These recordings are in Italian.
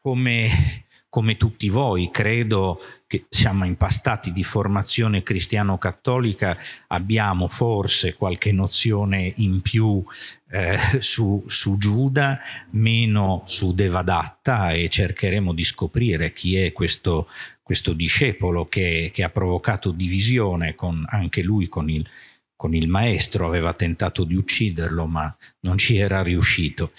come, come tutti voi, credo che siamo impastati di formazione cristiano-cattolica, abbiamo forse qualche nozione in più eh, su, su, Giuda, meno su Devadatta e cercheremo di scoprire chi è questo, questo discepolo che, che, ha provocato divisione con, anche lui con il, con il maestro, aveva tentato di ucciderlo ma non ci era riuscito.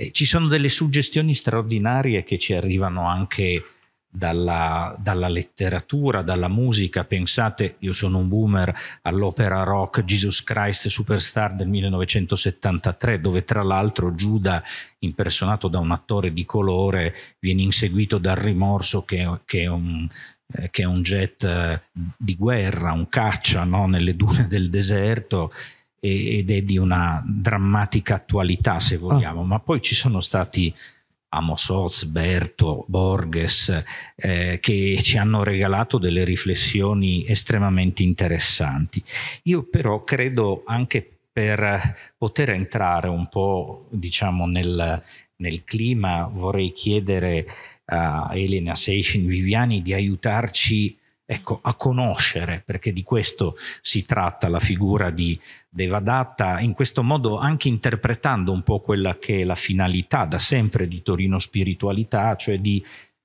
Eh, ci sono delle suggestioni straordinarie che ci arrivano anche dalla, dalla, letteratura, dalla musica. Pensate, io sono un boomer all'opera rock Jesus Christ Superstar del 1973, dove tra l'altro Giuda, impersonato da un attore di colore, viene inseguito dal rimorso che, che è un eh, che è un jet eh, di guerra, un caccia no? nelle dune del deserto ed è di una drammatica attualità se ah. vogliamo, ah. ma poi ci sono stati Amos Oz, Berto, Borges, eh, che ci hanno regalato delle riflessioni estremamente interessanti. Io però credo anche per poter entrare un po' diciamo nel, nel clima vorrei chiedere a Elena Seishin Viviani di aiutarci ecco, a conoscere, perché di questo si tratta la figura di Devadatta, in questo modo anche interpretando un po' quella che è la finalità da sempre di Torino Spiritualità, cioè di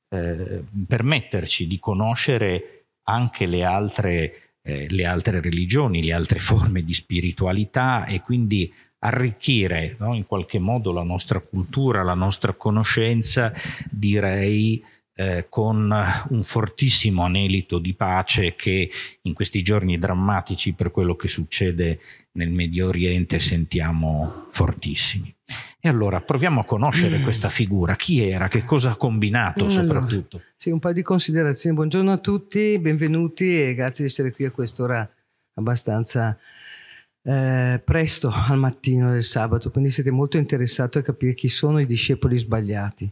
eh, permetterci di conoscere anche le altre, eh, le altre, religioni, le altre forme di spiritualità e quindi arricchire no, in qualche modo la nostra cultura, la nostra conoscenza, direi eh, con un fortissimo anelito di pace che in questi giorni drammatici per quello che succede nel Medio Oriente sentiamo fortissimi. E allora proviamo a conoscere mm. questa figura, chi era, che cosa ha combinato soprattutto. sì, un paio di considerazioni. Buongiorno a tutti, benvenuti e grazie di essere qui a quest'ora abbastanza eh, presto al mattino del sabato, quindi siete molto interessati a capire chi sono i discepoli sbagliati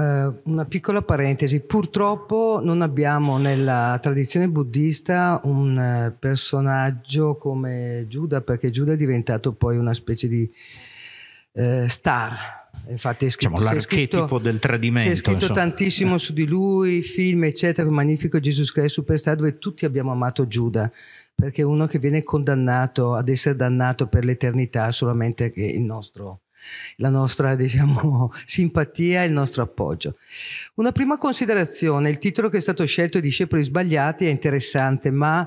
eh, una piccola parentesi, purtroppo non abbiamo nella tradizione buddista un eh, personaggio come Giuda, perché Giuda è diventato poi una specie di eh, star. Infatti è diciamo scritto, diciamo, l'archetipo scritto, del tradimento. Si è scritto insomma. tantissimo eh. su di lui, film, eccetera, il magnifico Gesù Cristo Superstar, dove tutti abbiamo amato Giuda, perché è uno che viene condannato ad essere dannato per l'eternità solamente che il nostro la nostra diciamo, simpatia e il nostro appoggio. Una prima considerazione, il titolo che è stato scelto, Discepoli sbagliati, è interessante, ma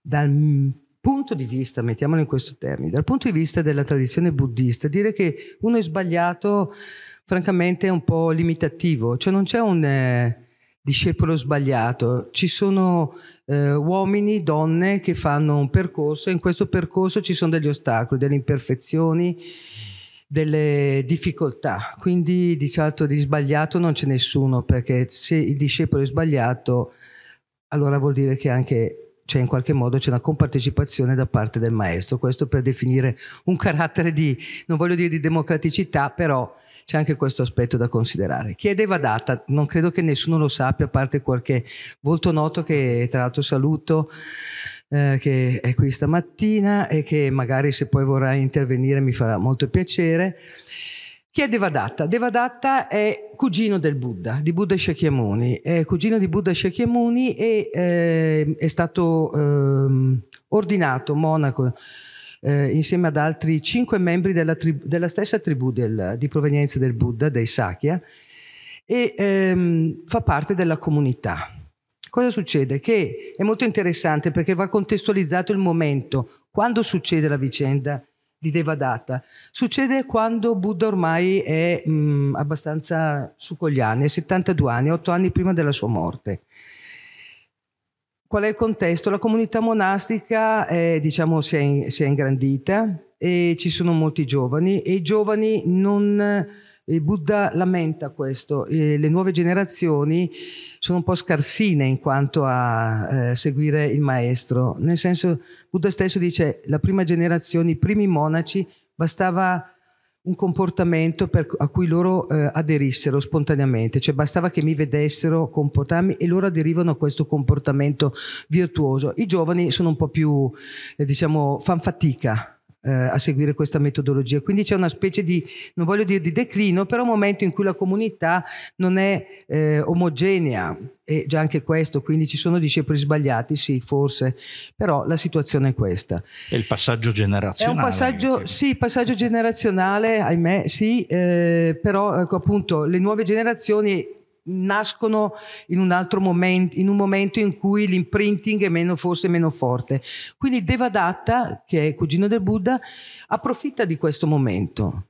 dal punto di vista, mettiamolo in questo termine, dal punto di vista della tradizione buddista, dire che uno è sbagliato francamente è un po' limitativo, cioè non c'è un eh, discepolo sbagliato, ci sono eh, uomini, donne che fanno un percorso e in questo percorso ci sono degli ostacoli, delle imperfezioni delle difficoltà, quindi di certo di sbagliato non c'è nessuno, perché se il discepolo è sbagliato, allora vuol dire che anche c'è in qualche modo c'è una compartecipazione da parte del maestro, questo per definire un carattere di, non voglio dire di democraticità, però c'è anche questo aspetto da considerare. Chiedeva data, non credo che nessuno lo sappia, a parte qualche volto noto che tra l'altro saluto, eh, che è qui stamattina e che magari se poi vorrà intervenire mi farà molto piacere. Chi è Devadatta? Devadatta è cugino del Buddha, di Buddha Shakyamuni. È cugino di Buddha Shakyamuni e eh, è stato eh, ordinato monaco eh, insieme ad altri cinque membri della, trib- della stessa tribù del, di provenienza del Buddha, dei Sakya, e ehm, fa parte della comunità. Cosa succede? Che è molto interessante perché va contestualizzato il momento. Quando succede la vicenda di Devadatta? Succede quando Buddha ormai è mh, mm, abbastanza su con gli anni, 72 anni, 8 anni prima della sua morte qual è il contesto? La comunità monastica è, diciamo, si, è, si, è ingrandita e ci sono molti giovani e i giovani non il eh, Buddha lamenta questo, e eh, le nuove generazioni sono un po' scarsine in quanto a eh, seguire il maestro, nel senso Buddha stesso dice la prima generazione, i primi monaci, bastava un comportamento per, a cui loro eh, aderissero spontaneamente, cioè bastava che mi vedessero comportarmi e loro aderivano a questo comportamento virtuoso. I giovani sono un po' più, eh, diciamo, fan fatica eh, a seguire questa metodologia. Quindi c'è una specie di, non voglio dire di declino, però un momento in cui la comunità non è eh, omogenea e già anche questo, quindi ci sono discepoli sbagliati, sì, forse, però la situazione è questa. È il passaggio generazionale. È un passaggio, sì, passaggio generazionale, ahimè, sì, eh, però ecco, appunto le nuove generazioni nascono in un altro momento, in un momento in cui l'imprinting è meno, forse meno forte. Quindi Devadatta, che è cugino del Buddha, approfitta di questo momento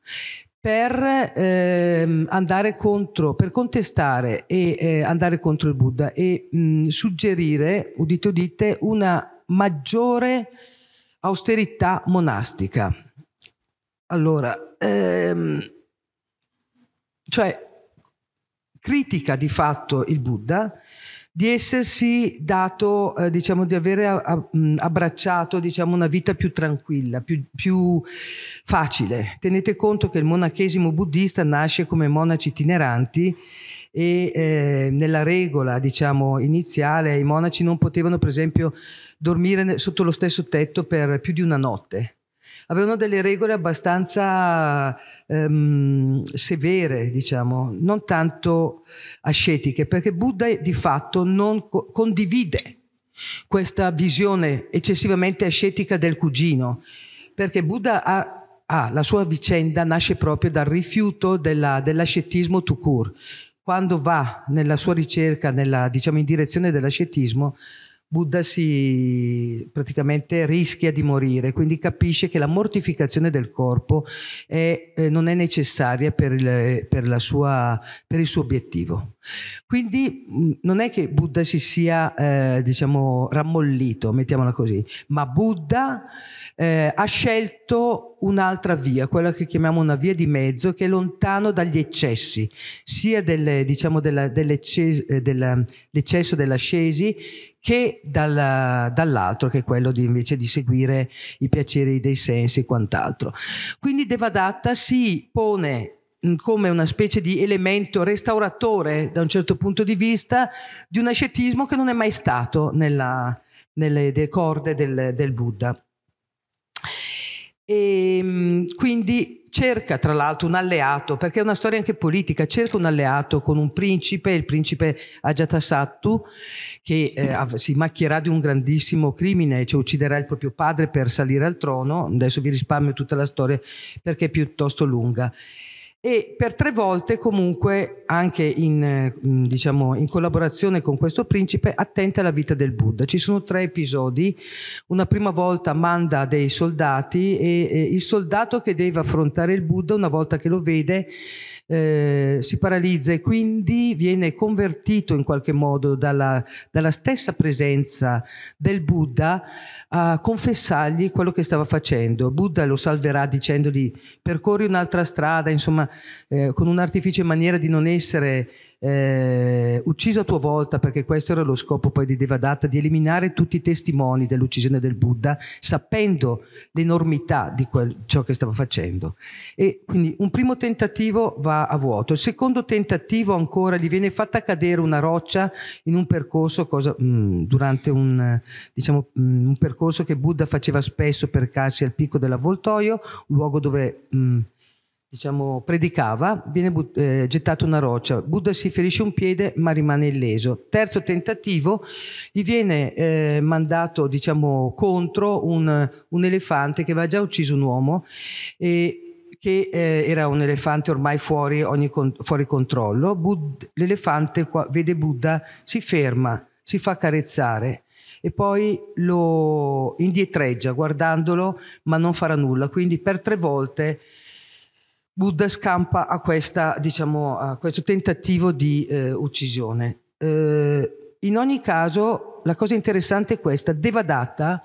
per ehm, andare contro, per contestare e eh, andare contro il Buddha e mh, mm, suggerire, udite udite, una maggiore austerità monastica. Allora, ehm, cioè critica di fatto il Buddha di essersi dato, eh, diciamo, di avere abbracciato diciamo, una vita più tranquilla, più, più, facile. Tenete conto che il monachesimo buddista nasce come monaci itineranti e eh, nella regola diciamo, iniziale i monaci non potevano, per esempio, dormire sotto lo stesso tetto per più di una notte avevano delle regole abbastanza ehm, severe, diciamo, non tanto ascetiche, perché Buddha di fatto non co- condivide questa visione eccessivamente ascetica del cugino, perché Buddha ha Ah, la sua vicenda nasce proprio dal rifiuto della, dell'ascetismo tout Quando va nella sua ricerca, nella, diciamo, in direzione dell'ascetismo, Buddha si praticamente rischia di morire, quindi capisce che la mortificazione del corpo è, eh, non è necessaria per il, per, sua, per il suo obiettivo. Quindi mm, non è che Buddha si sia, eh, diciamo, rammollito, mettiamola così, ma Buddha eh, ha scelto un'altra via, quella che chiamiamo una via di mezzo, che è lontano dagli eccessi, sia delle, diciamo, della, dell'eccesso, eh, della, dell'ascesi che dalla, dall'altro, che è quello di, invece di seguire i piaceri dei sensi e quant'altro. Quindi Devadatta si pone come una specie di elemento restauratore da un certo punto di vista di un ascetismo che non è mai stato nella, nelle corde del, del Buddha. E, ehm, quindi cerca tra l'altro un alleato, perché è una storia anche politica, cerca un alleato con un principe, il principe Ajatasattu, che eh, si macchierà di un grandissimo crimine, cioè ucciderà il proprio padre per salire al trono, adesso vi risparmio tutta la storia perché è piuttosto lunga e per tre volte comunque anche in, eh, diciamo, in, collaborazione con questo principe attenta alla vita del Buddha. Ci sono tre episodi, una prima volta manda dei soldati e, e eh, il soldato che deve affrontare il Buddha una volta che lo vede eh, si paralizza e quindi viene convertito in qualche modo dalla, dalla stessa presenza del Buddha a confessargli quello che stava facendo. Buddha lo salverà dicendogli percorri un'altra strada, insomma, eh, con un in maniera di non essere eh, ucciso a tua volta, perché questo era lo scopo poi di Devadatta, di eliminare tutti i testimoni dell'uccisione del Buddha, sapendo l'enormità di quel, ciò che stava facendo. E quindi un primo tentativo va a vuoto, il secondo tentativo ancora gli viene fatta cadere una roccia in un percorso, cosa, mh, mm, durante un, diciamo, mh, mm, un, percorso che Buddha faceva spesso per percarsi al picco dell'avvoltoio, un luogo dove... Mh, mm, diciamo, predicava, viene but- eh, gettata una roccia. Buddha si ferisce un piede ma rimane illeso. Terzo tentativo, gli viene eh, mandato diciamo, contro un, un, elefante che aveva già ucciso un uomo e che eh, era un elefante ormai fuori, ogni con- fuori controllo. Bud- l'elefante qua, vede Buddha, si ferma, si fa carezzare e poi lo indietreggia guardandolo ma non farà nulla. Quindi per tre volte Buddha scampa a, questa, diciamo, a questo tentativo di eh, uccisione. Eh, in ogni caso, la cosa interessante è questa, Devadatta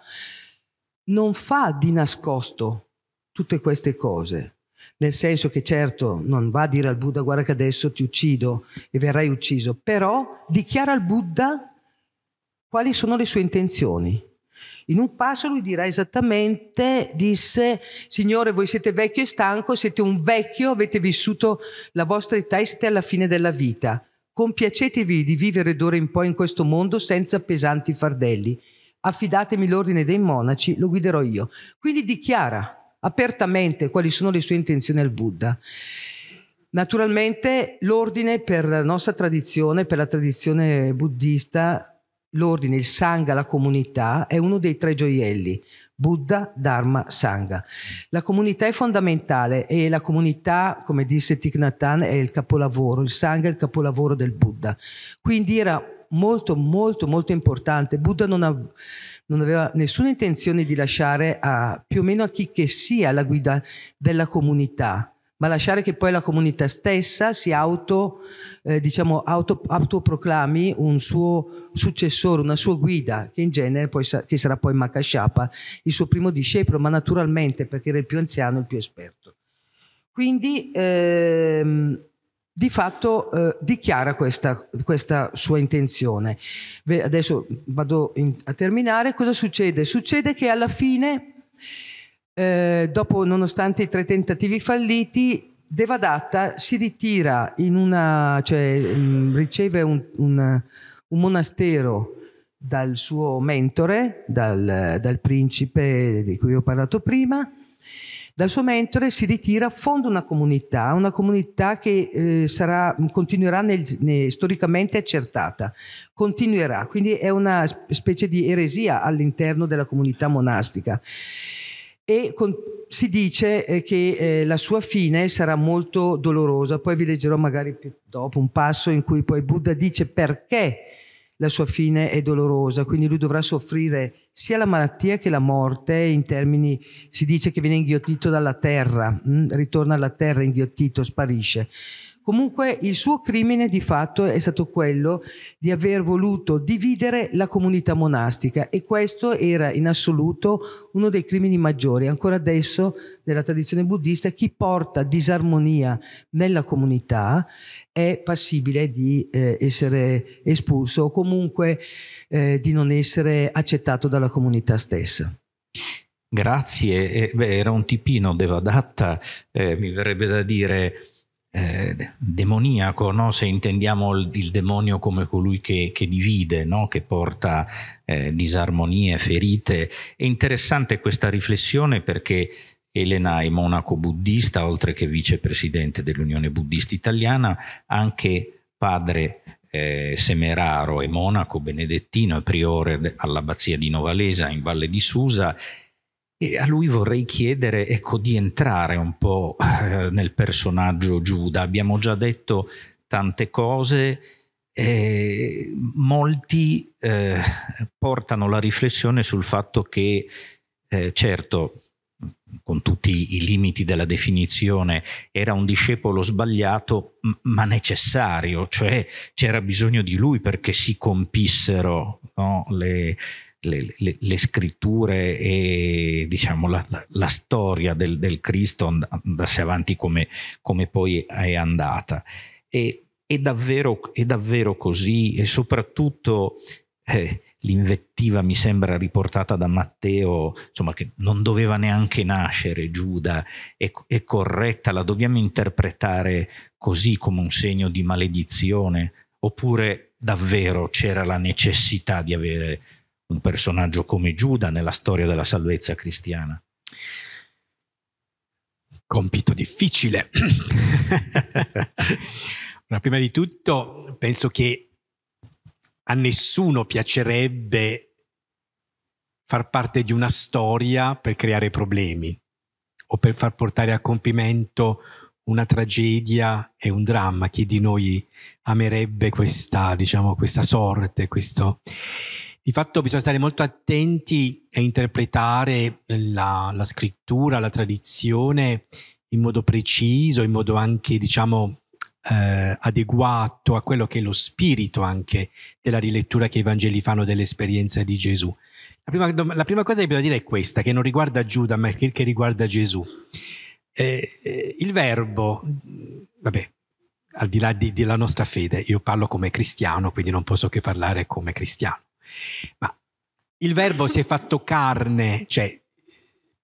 non fa di nascosto tutte queste cose, nel senso che certo non va a dire al Buddha guarda che adesso ti uccido e verrai ucciso, però dichiara al Buddha quali sono le sue intenzioni. In un passo lui dirà esattamente, disse, Signore, voi siete vecchio e stanco, siete un vecchio, avete vissuto la vostra età e siete alla fine della vita. Compiacetevi di vivere d'ora in poi in questo mondo senza pesanti fardelli. Affidatemi l'ordine dei monaci, lo guiderò io. Quindi dichiara apertamente quali sono le sue intenzioni al Buddha. Naturalmente l'ordine per la nostra tradizione, per la tradizione buddista, l'ordine, il Sangha, la comunità, è uno dei tre gioielli, Buddha, Dharma, Sangha. La comunità è fondamentale e la comunità, come disse Thich Nhat Hanh, è il capolavoro, il Sangha è il capolavoro del Buddha. Quindi era molto, molto, molto importante. Buddha non, av- non aveva nessuna intenzione di lasciare a, più o meno a chi che sia la guida della comunità ma lasciare che poi la comunità stessa si auto, eh, diciamo, auto, autoproclami un suo successore, una sua guida, che in genere poi sa- che sarà poi Makasciapa, il suo primo discepolo, ma naturalmente perché era il più anziano, il più esperto. Quindi ehm, di fatto eh, dichiara questa, questa, sua intenzione. Adesso vado in, a terminare. Cosa succede? Succede che alla fine eh, dopo, nonostante i tre tentativi falliti, Devadatta si ritira in una, cioè mh, mm, riceve un, un, un, monastero dal suo mentore, dal, dal, principe di cui ho parlato prima, dal suo mentore si ritira, fonda una comunità, una comunità che eh, sarà, continuerà nel, ne, storicamente accertata, continuerà, quindi è una specie di eresia all'interno della comunità monastica e con, si dice eh, che eh, la sua fine sarà molto dolorosa. Poi vi leggerò magari più dopo un passo in cui poi Buddha dice perché la sua fine è dolorosa, quindi lui dovrà soffrire sia la malattia che la morte in termini, si dice che viene inghiottito dalla terra, mh? Mm, ritorna alla terra inghiottito, sparisce. Comunque il suo crimine di fatto è stato quello di aver voluto dividere la comunità monastica e questo era in assoluto uno dei crimini maggiori. Ancora adesso nella tradizione buddista chi porta disarmonia nella comunità è passibile di eh, essere espulso o comunque eh, di non essere accettato dalla comunità stessa. Grazie, eh, beh, era un tipino devadatta, eh, mi verrebbe da dire eh, demoniaco, no? se intendiamo il, il, demonio come colui che, che divide, no? che porta eh, disarmonie, ferite. È interessante questa riflessione perché Elena è monaco buddista, oltre che vicepresidente dell'Unione Buddista Italiana, anche padre eh, semeraro è monaco benedettino e priore all'abbazia di Novalesa in Valle di Susa e a lui vorrei chiedere ecco, di entrare un po' eh, nel personaggio Giuda. Abbiamo già detto tante cose, e molti eh, portano la riflessione sul fatto che, eh, certo, con tutti i limiti della definizione, era un discepolo sbagliato, ma necessario, cioè c'era bisogno di lui perché si compissero no, le le, le, le scritture e diciamo, la, la, la, storia del, del, Cristo andasse avanti come, come poi è andata. E, è, davvero, è davvero così e soprattutto eh, l'invettiva mi sembra riportata da Matteo, insomma che non doveva neanche nascere Giuda, è, è corretta, la dobbiamo interpretare così come un segno di maledizione oppure davvero c'era la necessità di avere un personaggio come Giuda nella storia della salvezza cristiana. Compito difficile. Ma prima di tutto penso che a nessuno piacerebbe far parte di una storia per creare problemi o per far portare a compimento una tragedia e un dramma. Chi di noi amerebbe questa, diciamo, questa sorte, questo... Di fatto bisogna stare molto attenti a interpretare eh, la, la scrittura, la tradizione in modo preciso, in modo anche diciamo eh, adeguato a quello che è lo spirito anche della rilettura che i Vangeli fanno dell'esperienza di Gesù. La prima, la prima cosa che bisogna dire è questa, che non riguarda Giuda, ma che, che riguarda Gesù. Eh, eh, il verbo, vabbè, al di là di, della nostra fede, io parlo come cristiano, quindi non posso che parlare come cristiano. Ma il verbo si è fatto carne, cioè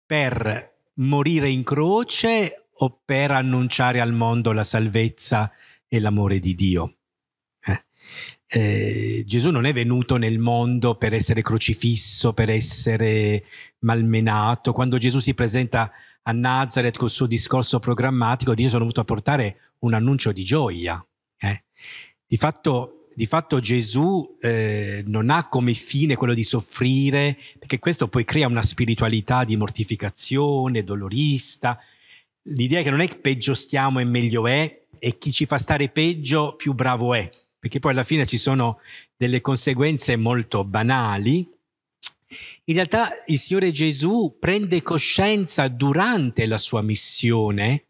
per morire in croce o per annunciare al mondo la salvezza e l'amore di Dio. Eh? eh Gesù non è venuto nel mondo per essere crocifisso, per essere malmenato. Quando Gesù si presenta a Nazareth col suo discorso programmatico, dice sono venuto a portare un annuncio di gioia. Eh? Di fatto di fatto Gesù eh, non ha come fine quello di soffrire, perché questo poi crea una spiritualità di mortificazione, dolorista. L'idea è che non è che peggio stiamo e meglio è, e chi ci fa stare peggio più bravo è, perché poi alla fine ci sono delle conseguenze molto banali. In realtà il Signore Gesù prende coscienza durante la sua missione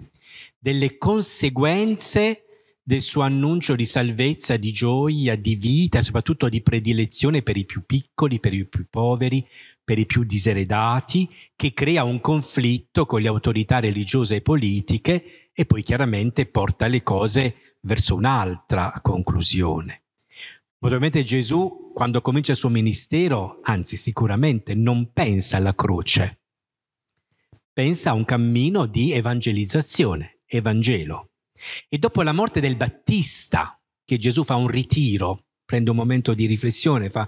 delle conseguenze del suo annuncio di salvezza, di gioia, di vita, soprattutto di predilezione per i più piccoli, per i più poveri, per i più diseredati, che crea un conflitto con le autorità religiose e politiche e poi chiaramente porta le cose verso un'altra conclusione. Naturalmente Gesù, quando comincia il suo ministero, anzi sicuramente, non pensa alla croce, pensa a un cammino di evangelizzazione, Evangelo. E dopo la morte del Battista, che Gesù fa un ritiro, prende un momento di riflessione, fa,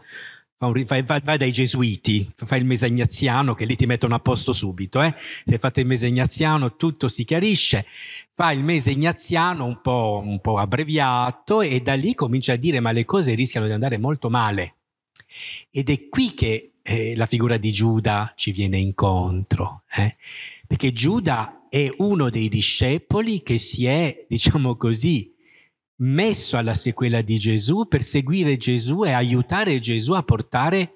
fa un, fa, va, va, dai gesuiti, fa il mesagnaziano che lì ti mettono a posto subito. Eh? Se fate il mesagnaziano tutto si chiarisce, fa il mesagnaziano un un po' abbreviato e da lì comincia a dire ma le cose rischiano di andare molto male. Ed è qui che eh, la figura di Giuda ci viene incontro, eh? perché Giuda è uno dei discepoli che si è, diciamo così, messo alla sequela di Gesù per seguire Gesù e aiutare Gesù a portare,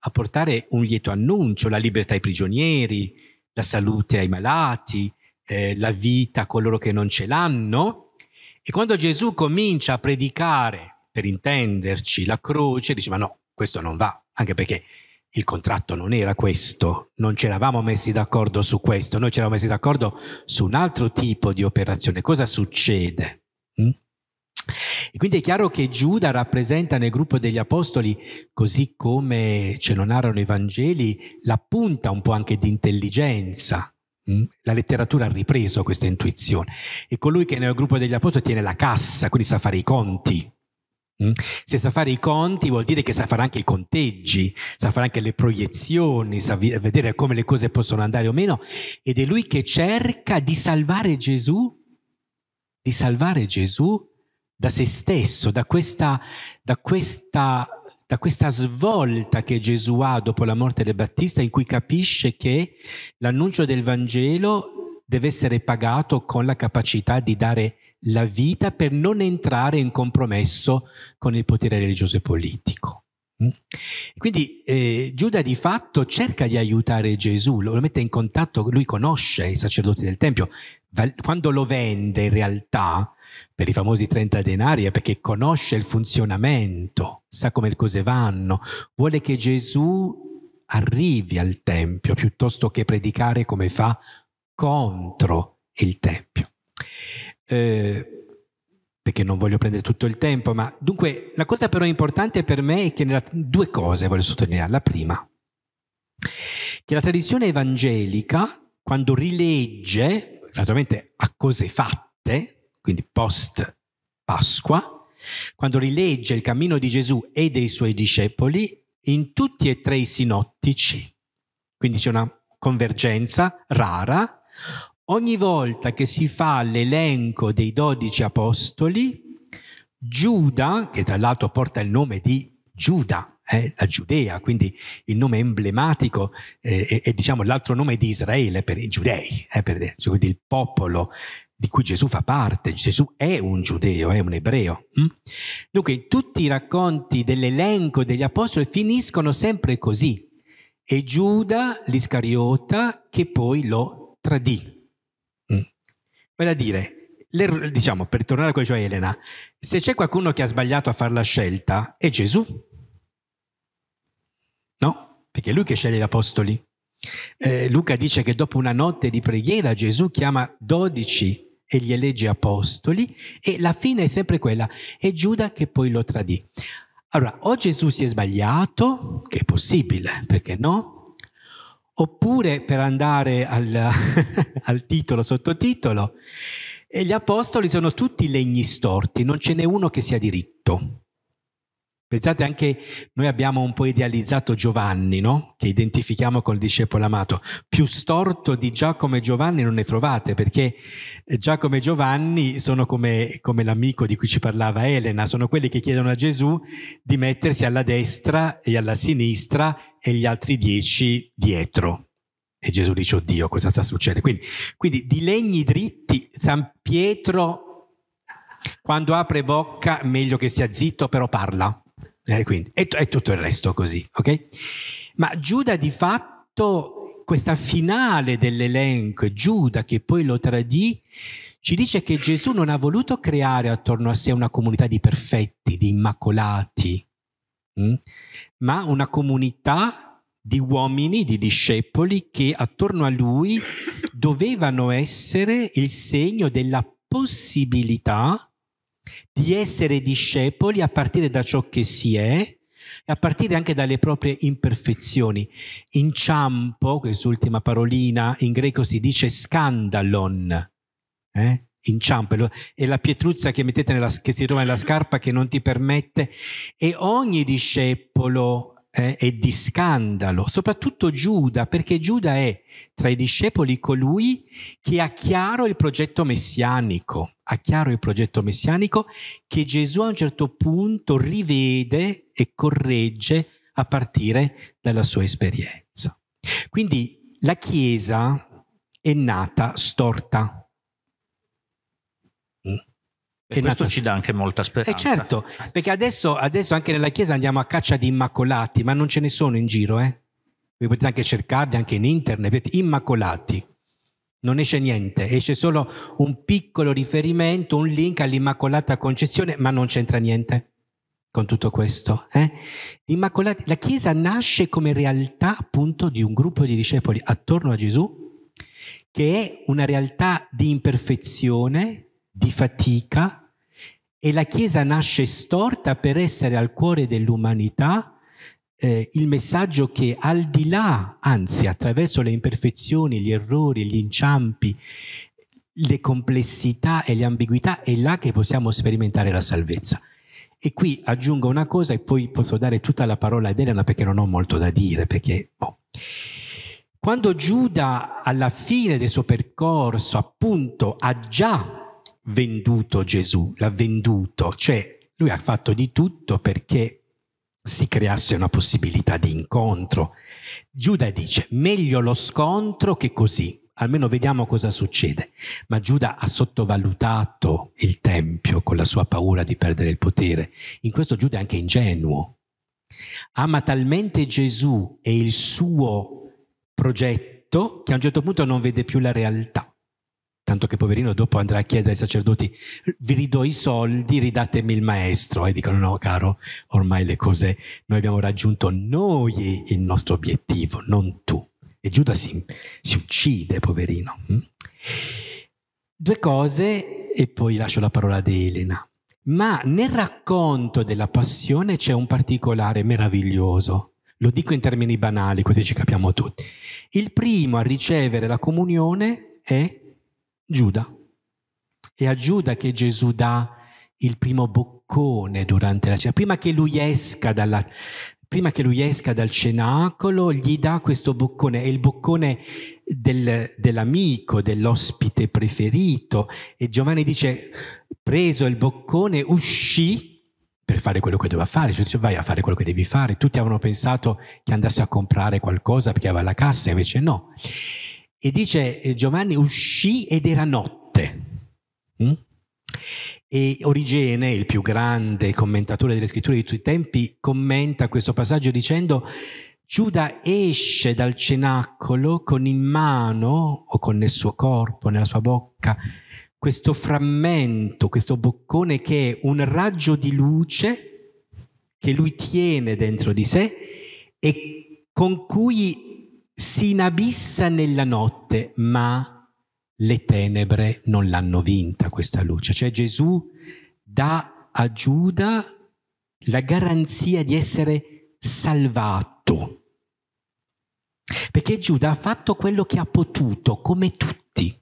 a portare un lieto annuncio, la libertà ai prigionieri, la salute ai malati, eh, la vita a coloro che non ce l'hanno. E quando Gesù comincia a predicare, per intenderci, la croce, dice ma no, questo non va, anche perché il contratto non era questo, non ci eravamo messi d'accordo su questo, noi ci eravamo messi d'accordo su un altro tipo di operazione. Cosa succede? Mm? E quindi è chiaro che Giuda rappresenta nel gruppo degli apostoli, così come ce lo narrano i Vangeli, la punta un po' anche di intelligenza. Mm? La letteratura ha ripreso questa intuizione. E colui che nel gruppo degli apostoli tiene la cassa, quindi sa fare i conti. Mm? Se sa fare i conti vuol dire che sa fare anche i conteggi, sa fare anche le proiezioni, sa vedere come le cose possono andare o meno ed è lui che cerca di salvare Gesù, di salvare Gesù da se stesso, da questa, da questa, da questa svolta che Gesù ha dopo la morte del Battista in cui capisce che l'annuncio del Vangelo deve essere pagato con la capacità di dare la vita per non entrare in compromesso con il potere religioso e politico. Mm? Quindi eh, Giuda di fatto cerca di aiutare Gesù, lo mette in contatto, lui conosce i sacerdoti del Tempio, quando lo vende in realtà per i famosi 30 denari è perché conosce il funzionamento, sa come le cose vanno, vuole che Gesù arrivi al Tempio piuttosto che predicare come fa contro il Tempio eh, perché non voglio prendere tutto il tempo, ma dunque la cosa però importante per me è che nella, due cose voglio sottolineare. La prima, che la tradizione evangelica, quando rilegge, naturalmente a cose fatte, quindi post Pasqua, quando rilegge il cammino di Gesù e dei suoi discepoli, in tutti e tre i sinottici, quindi c'è una convergenza rara, ogni volta che si fa l'elenco dei dodici apostoli, Giuda, che tra l'altro porta il nome di Giuda, eh, la Giudea, quindi il nome emblematico eh, diciamo, l'altro nome di Israele per i giudei, eh, per, cioè, il popolo di cui Gesù fa parte, Gesù è un giudeo, è un ebreo. Hm? Dunque tutti i racconti dell'elenco degli apostoli finiscono sempre così, e Giuda l'Iscariota che poi lo tradì. Voglio dire, diciamo, per tornare a quello che diceva Elena, se c'è qualcuno che ha sbagliato a fare la scelta, è Gesù. No? Perché è lui che sceglie gli apostoli. Eh, Luca dice che dopo una notte di preghiera Gesù chiama dodici e gli elegge apostoli e la fine è sempre quella, è Giuda che poi lo tradì. Allora, o Gesù si è sbagliato, che è possibile, perché no? Oppure, per andare al, al titolo, sottotitolo, gli apostoli sono tutti legni storti, non ce n'è uno che sia diritto. Pensate anche, noi abbiamo un po' idealizzato Giovanni, no? Che identifichiamo col discepolo amato. Più storto di Giacomo e Giovanni non ne trovate, perché eh, Giacomo e Giovanni sono come, come l'amico di cui ci parlava Elena, sono quelli che chiedono a Gesù di mettersi alla destra e alla sinistra e gli altri dieci dietro. E Gesù dice, oddio, cosa sta succedendo? Quindi, quindi di legni dritti, San Pietro, quando apre bocca, meglio che stia zitto, però parla eh, quindi, e, e, tutto il resto così, ok? Ma Giuda di fatto, questa finale dell'elenco, Giuda che poi lo tradì, ci dice che Gesù non ha voluto creare attorno a sé una comunità di perfetti, di immacolati, mh? Mm? ma una comunità di uomini, di discepoli che attorno a lui dovevano essere il segno della possibilità di essere discepoli a partire da ciò che si è, e a partire anche dalle proprie imperfezioni. Inciampo, quest'ultima parolina in greco si dice scandalon, eh? inciampo, è la pietruzza che, nella, che si trova nella scarpa che non ti permette e ogni discepolo eh, e di scandalo, soprattutto Giuda, perché Giuda è tra i discepoli colui che ha chiaro il progetto messianico, ha chiaro il progetto messianico che Gesù a un certo punto rivede e corregge a partire dalla sua esperienza. Quindi la Chiesa è nata storta. Mm e questo nata. ci dà anche molta eh, speranza. E certo, perché adesso, adesso, anche nella Chiesa andiamo a caccia di immacolati, ma non ce ne sono in giro, eh? Voi potete anche cercarli anche in internet, immacolati. Non esce niente, esce solo un piccolo riferimento, un link all'Immacolata Concezione, ma non c'entra niente con tutto questo. Eh? la Chiesa nasce come realtà appunto di un gruppo di discepoli attorno a Gesù, che è una realtà di imperfezione, di fatica, e la Chiesa nasce storta per essere al cuore dell'umanità eh, il messaggio che al di là, anzi attraverso le imperfezioni, gli errori, gli inciampi, le complessità e le ambiguità, è là che possiamo sperimentare la salvezza. E qui aggiungo una cosa e poi posso dare tutta la parola ad Elena perché non ho molto da dire, perché, boh. Quando Giuda alla fine del suo percorso appunto ha già venduto Gesù, l'ha venduto, cioè lui ha fatto di tutto perché si creasse una possibilità di incontro. Giuda dice, meglio lo scontro che così, almeno vediamo cosa succede. Ma Giuda ha sottovalutato il Tempio con la sua paura di perdere il potere. In questo Giuda è anche ingenuo. Ama talmente Gesù e il suo progetto che a un certo punto non vede più la realtà tanto che poverino dopo andrà a chiedere ai sacerdoti, vi ridò i soldi, ridatemi il maestro. E dicono, no caro, ormai le cose, noi abbiamo raggiunto noi il nostro obiettivo, non tu. E Giuda si, si uccide, poverino. Mm? Due cose e poi lascio la parola ad Elena. Ma nel racconto della passione c'è un particolare meraviglioso. Lo dico in termini banali, così ci capiamo tutti. Il primo a ricevere la comunione è Giuda. È a Giuda che Gesù dà il primo boccone durante la cena. Prima che lui esca, dalla, prima che lui esca dal cenacolo, gli dà questo boccone. È il boccone del, dell'amico, dell'ospite preferito. E Giovanni dice, preso il boccone, uscì per fare quello che doveva fare. Gesù dice, vai a fare quello che devi fare. Tutti avevano pensato che andasse a comprare qualcosa perché aveva la cassa, invece no. E dice eh, Giovanni uscì ed era notte. Mm? E Origene, il più grande commentatore delle scritture di tutti i tempi, commenta questo passaggio dicendo Giuda esce dal cenacolo con in mano o con il suo corpo, nella sua bocca, questo frammento, questo boccone che è un raggio di luce che lui tiene dentro di sé e con cui si inabissa nella notte, ma le tenebre non l'hanno vinta questa luce. Cioè Gesù dà a Giuda la garanzia di essere salvato. Perché Giuda ha fatto quello che ha potuto, come tutti,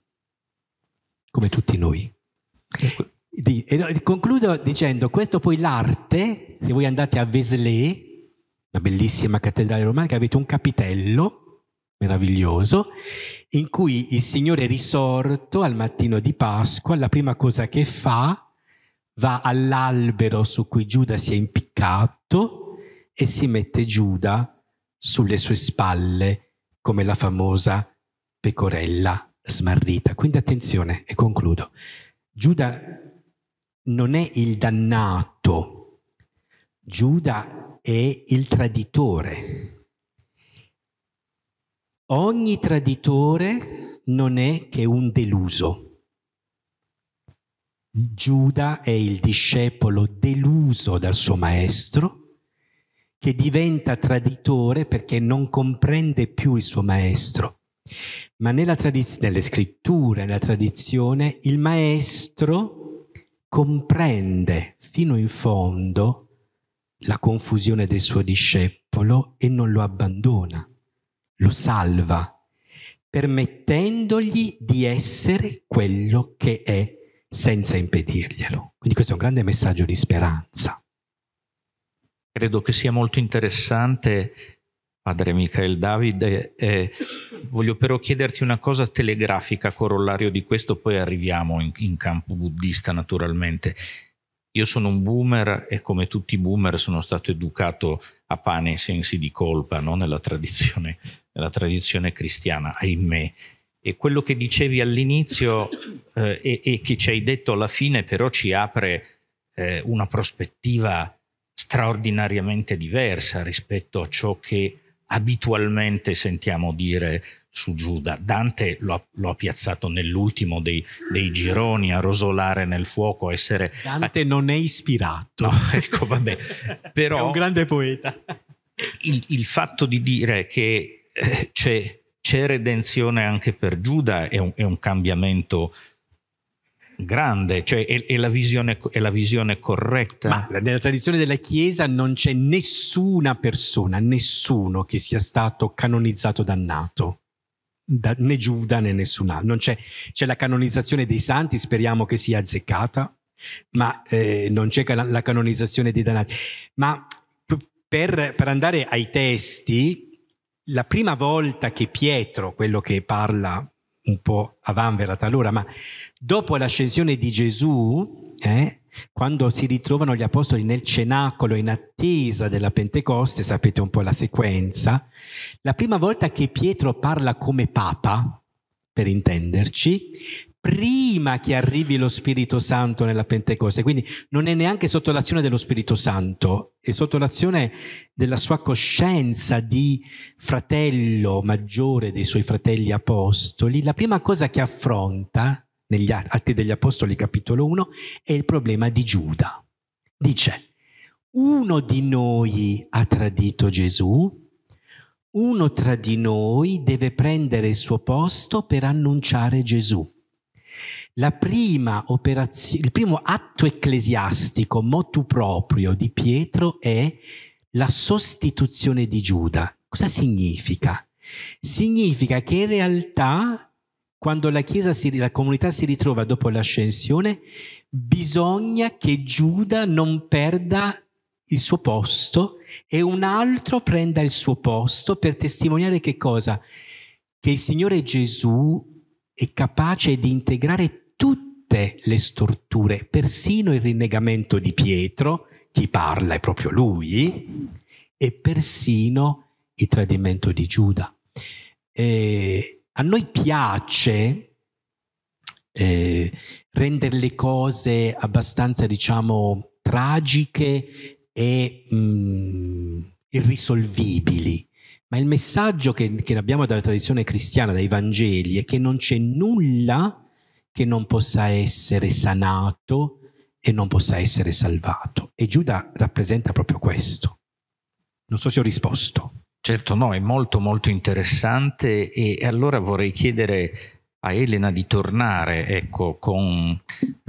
come tutti noi. E concludo dicendo, questo poi l'arte, se voi andate a Vézelay, una bellissima cattedrale romanica, avete un capitello meraviglioso, in cui il Signore risorto al mattino di Pasqua, la prima cosa che fa, va all'albero su cui Giuda si è impiccato e si mette Giuda sulle sue spalle come la famosa pecorella smarrita. Quindi attenzione e concludo. Giuda non è il dannato, Giuda è il traditore. Ogni traditore non è che un deluso. Giuda è il discepolo deluso dal suo maestro che diventa traditore perché non comprende più il suo maestro. Ma nella tradiz- nelle scritture, nella tradizione, il maestro comprende fino in fondo la confusione del suo discepolo e non lo abbandona lo salva, permettendogli di essere quello che è senza impedirglielo. Quindi questo è un grande messaggio di speranza. Credo che sia molto interessante, padre Michael Davide, eh, voglio però chiederti una cosa telegrafica, corollario di questo, poi arriviamo in, in campo buddista naturalmente. Io sono un boomer e come tutti i boomer sono stato educato a pane e sensi di colpa no? nella tradizione nella tradizione cristiana, ahimè. E quello che dicevi all'inizio eh, e, e, che ci hai detto alla fine però ci apre eh, una prospettiva straordinariamente diversa rispetto a ciò che abitualmente sentiamo dire su Giuda. Dante lo ha, lo ha piazzato nell'ultimo dei, dei, gironi a rosolare nel fuoco, a essere... Dante non è ispirato. No, ecco, vabbè. Però, è un grande poeta. Il, il fatto di dire che eh, c'è, c'è redenzione anche per Giuda, è un, è un cambiamento grande, cioè è, è, la visione, è, la visione, corretta. Ma nella tradizione della Chiesa non c'è nessuna persona, nessuno che sia stato canonizzato dannato. Da, né Giuda né nessun altro. C'è, c'è, la canonizzazione dei santi, speriamo che sia azzeccata, ma eh, non c'è la, canonizzazione dei dannati. Ma per, per andare ai testi, la prima volta che Pietro, quello che parla un po' a vanvera talora, ma dopo l'ascensione di Gesù, eh, quando si ritrovano gli apostoli nel cenacolo in attesa della Pentecoste, sapete un po' la sequenza, la prima volta che Pietro parla come Papa, per intenderci, prima che arrivi lo Spirito Santo nella Pentecoste, quindi non è neanche sotto l'azione dello Spirito Santo, è sotto l'azione della sua coscienza di fratello maggiore dei suoi fratelli apostoli, la prima cosa che affronta negli Atti degli Apostoli capitolo 1 è il problema di Giuda. Dice, uno di noi ha tradito Gesù, uno tra di noi deve prendere il suo posto per annunciare Gesù il primo atto ecclesiastico motu proprio di Pietro è la sostituzione di Giuda. Cosa significa? Significa che in realtà quando la, si, la comunità si ritrova dopo l'ascensione, bisogna che Giuda non perda il suo posto e un altro prenda il suo posto per testimoniare che cosa? Che il Signore Gesù è capace di integrare tutte le storture, persino il rinnegamento di Pietro, chi parla è proprio lui, e persino il tradimento di Giuda. Eh, a noi piace eh, rendere le cose abbastanza, diciamo, tragiche e mh, mm, irrisolvibili. Ma il messaggio che, che abbiamo dalla tradizione cristiana, dai Vangeli, è che non c'è nulla che non possa essere sanato e non possa essere salvato. E Giuda rappresenta proprio questo. Non so se ho risposto. Certo no, è molto molto interessante e allora vorrei chiedere a Elena di tornare ecco, con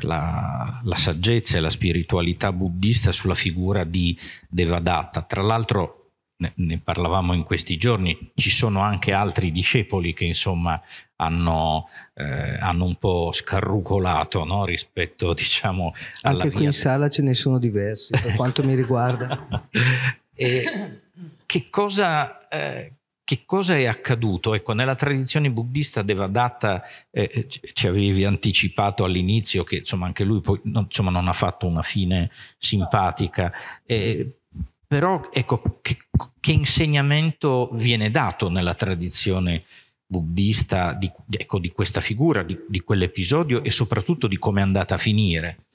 la, la saggezza e la spiritualità buddista sulla figura di Devadatta. Tra l'altro ne, ne, parlavamo in questi giorni, ci sono anche altri discepoli che insomma hanno, eh, hanno un po' scarrucolato no? rispetto diciamo alla Anche qui in sala ce ne sono diversi per quanto mi riguarda. e, che, cosa, eh, che cosa è accaduto? Ecco, nella tradizione buddista Devadatta eh, eh ci avevi anticipato all'inizio che insomma anche lui poi, insomma, non ha fatto una fine simpatica. Eh, però ecco, che, che insegnamento viene dato nella tradizione buddista di, ecco, di questa figura, di, di quell'episodio e soprattutto di come è andata a finire?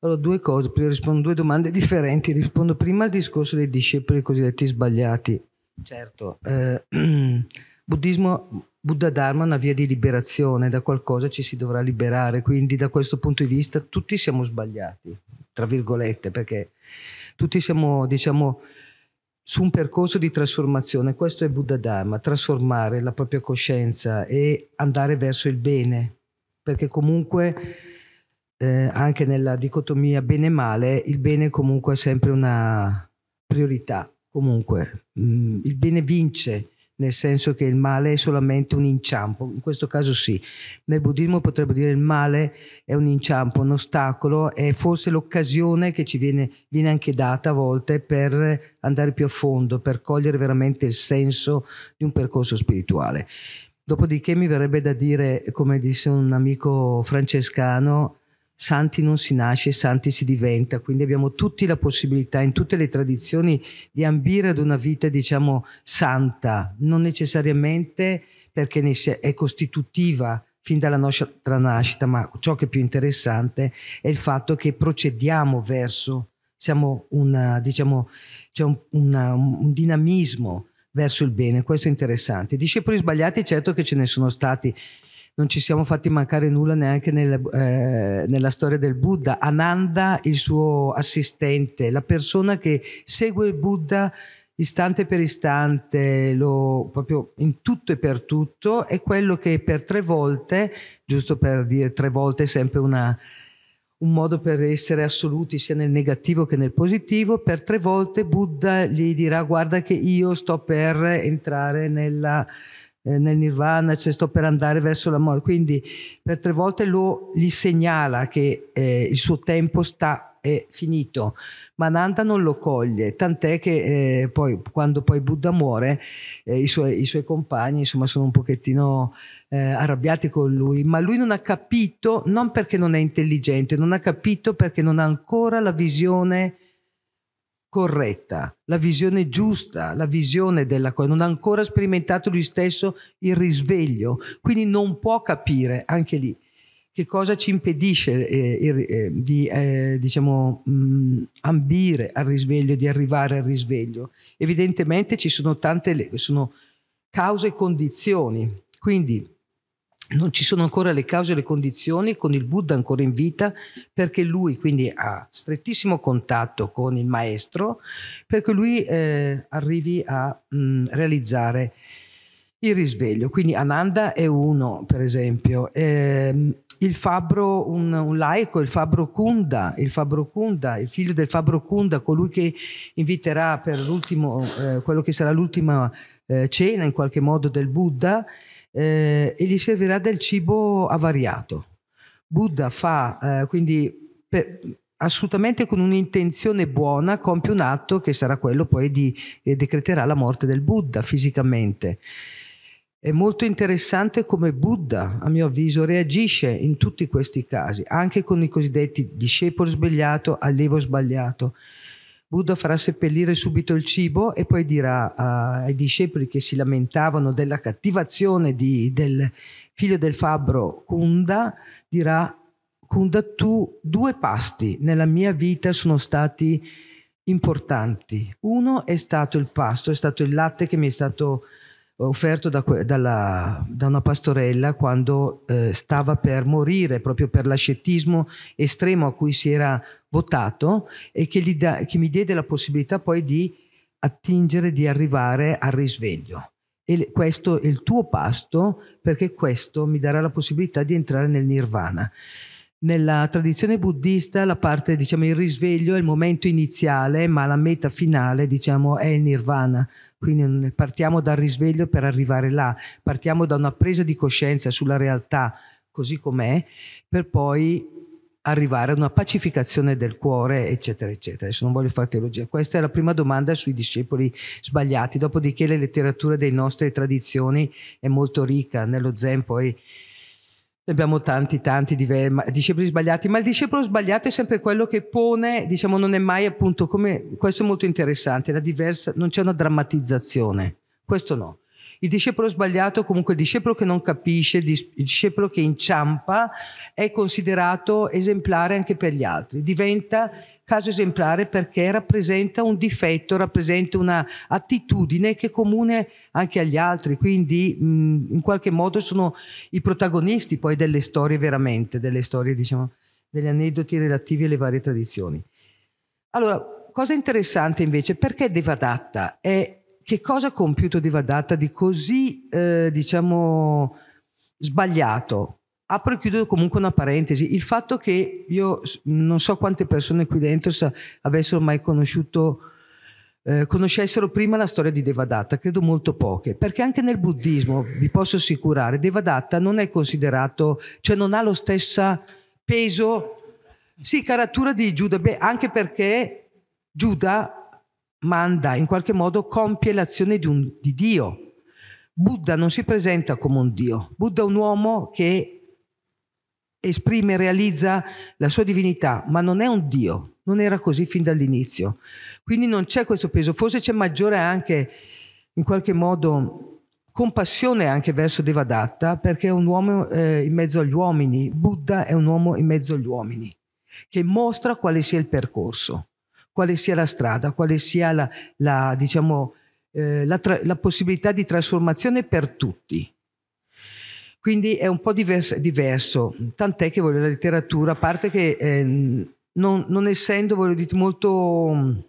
Allora, due cose, rispondo due domande differenti. Rispondo prima al discorso dei discepoli cosiddetti sbagliati. Certo, eh, buddismo, Buddha Dharma è una via di liberazione, da qualcosa ci si dovrà liberare, quindi da questo punto di vista tutti siamo sbagliati, tra virgolette, perché tutti siamo, diciamo, su un percorso di trasformazione. Questo è Buddha Dharma, trasformare la propria coscienza e andare verso il bene, perché comunque eh, anche nella dicotomia bene-male, il bene comunque è sempre una priorità. Comunque, mh, mm, il bene vince nel senso che il male è solamente un inciampo, in questo caso sì. Nel buddismo potremmo dire il male è un inciampo, un ostacolo, è forse l'occasione che ci viene, viene anche data a volte per andare più a fondo, per cogliere veramente il senso di un percorso spirituale. Dopodiché mi verrebbe da dire, come disse un amico francescano, santi non si nasce, santi si diventa, quindi abbiamo tutti la possibilità in tutte le tradizioni di ambire ad una vita, diciamo, santa, non necessariamente perché è costitutiva fin dalla nostra nascita, ma ciò che è più interessante è il fatto che procediamo verso, siamo una, diciamo, c'è un, una, un dinamismo verso il bene, questo è interessante. Discepoli sbagliati certo che ce ne sono stati, non ci siamo fatti mancare nulla neanche nel, eh, nella storia del Buddha. Ananda, il suo assistente, la persona che segue il Buddha istante per istante, lo, proprio in tutto e per tutto, è quello che per tre volte, giusto per dire tre volte è sempre una, un modo per essere assoluti sia nel negativo che nel positivo, per tre volte Buddha gli dirà guarda che io sto per entrare nella eh, nel nirvana, cioè sto per andare verso la morte. Quindi per tre volte lo, gli segnala che eh, il suo tempo sta è finito, ma Nanda non lo coglie, tant'è che eh, poi, quando poi Buddha muore eh, i suoi, i, suoi, compagni insomma, sono un pochettino eh, arrabbiati con lui, ma lui non ha capito, non perché non è intelligente, non ha capito perché non ha ancora la visione corretta, la visione giusta, la visione della cosa. Non ha ancora sperimentato lui stesso il risveglio, quindi non può capire anche lì che cosa ci impedisce eh, eh, di eh, diciamo, mh, mm, ambire al risveglio, di arrivare al risveglio. Evidentemente ci sono tante sono cause e condizioni, quindi non ci sono ancora le cause e le condizioni con il Buddha ancora in vita perché lui quindi ha strettissimo contatto con il maestro perché lui eh, arrivi a mh, mm, realizzare il risveglio quindi Ananda è uno per esempio eh, il fabbro un, un, laico il fabbro Kunda il fabbro Kunda il figlio del fabbro Kunda colui che inviterà per l'ultimo eh, quello che sarà l'ultima eh, cena in qualche modo del Buddha eh, e gli servirà del cibo avariato. Buddha fa eh, quindi per, assolutamente con un'intenzione buona compie un atto che sarà quello poi di eh, decreterà la morte del Buddha fisicamente. È molto interessante come Buddha, a mio avviso, reagisce in tutti questi casi, anche con i cosiddetti discepolo sbagliato, allievo sbagliato. Buddha farà seppellire subito il cibo e poi dirà ai discepoli che si lamentavano della cattivazione di, del figlio del fabbro Kunda, dirà Kunda tu due pasti nella mia vita sono stati importanti. Uno è stato il pasto, è stato il latte che mi è stato offerto da, dalla, da una pastorella quando eh, stava per morire proprio per l'ascettismo estremo a cui si era votato e che, da, che mi diede la possibilità poi di attingere, di arrivare al risveglio. E questo è il tuo pasto perché questo mi darà la possibilità di entrare nel nirvana. Nella tradizione buddista la parte, diciamo, il risveglio è il momento iniziale, ma la meta finale, diciamo, è il nirvana. Quindi partiamo dal risveglio per arrivare là, partiamo da una presa di coscienza sulla realtà così com'è, per poi arrivare a una pacificazione del cuore, eccetera, eccetera. Adesso non voglio fare teologia. Questa è la prima domanda sui discepoli sbagliati. Dopodiché la letteratura delle nostre tradizioni è molto ricca, nello Zen poi abbiamo tanti, tanti diver- discepoli sbagliati, ma il discepolo sbagliato è sempre quello che pone, diciamo, non è mai appunto come, questo è molto interessante, diversa, non c'è una drammatizzazione, questo no. Il discepolo sbagliato, comunque il discepolo che non capisce, il discepolo che inciampa, è considerato esemplare anche per gli altri, diventa caso esemplare perché rappresenta un difetto, rappresenta un'attitudine che è comune anche agli altri, quindi mh, in qualche modo sono i protagonisti poi delle storie veramente, delle storie diciamo, degli aneddoti relativi alle varie tradizioni. Allora, cosa interessante invece, perché Devadatta è che cosa ha compiuto Di Vadatta di così, eh, diciamo, sbagliato? Apro e chiudo comunque una parentesi. Il fatto che io non so quante persone qui dentro avessero mai conosciuto, eh, conoscessero prima la storia di Devadatta, credo molto poche, perché anche nel buddismo, vi posso assicurare, Devadatta non è considerato, cioè non ha lo stesso peso, sì, caratura di Giuda, beh, anche perché Giuda manda, in qualche modo compie l'azione di, un, di Dio. Buddha non si presenta come un Dio, Buddha è un uomo che esprime, realizza la sua divinità, ma non è un Dio, non era così fin dall'inizio. Quindi non c'è questo peso, forse c'è maggiore anche, in qualche modo, compassione anche verso Devadatta, perché è un uomo eh, in mezzo agli uomini, Buddha è un uomo in mezzo agli uomini, che mostra quale sia il percorso quale sia la strada, quale sia la, la, diciamo, eh, la, tra- la possibilità di trasformazione per tutti. Quindi è un po' divers- diverso, tant'è che voglio, la letteratura, a parte che eh, non, non, essendo, voglio dire, molto...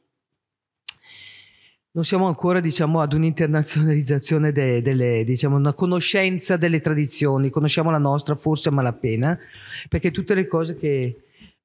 Non siamo ancora, diciamo, ad un'internazionalizzazione de- delle, diciamo, una conoscenza delle tradizioni, conosciamo la nostra forse a malapena, perché tutte le cose che,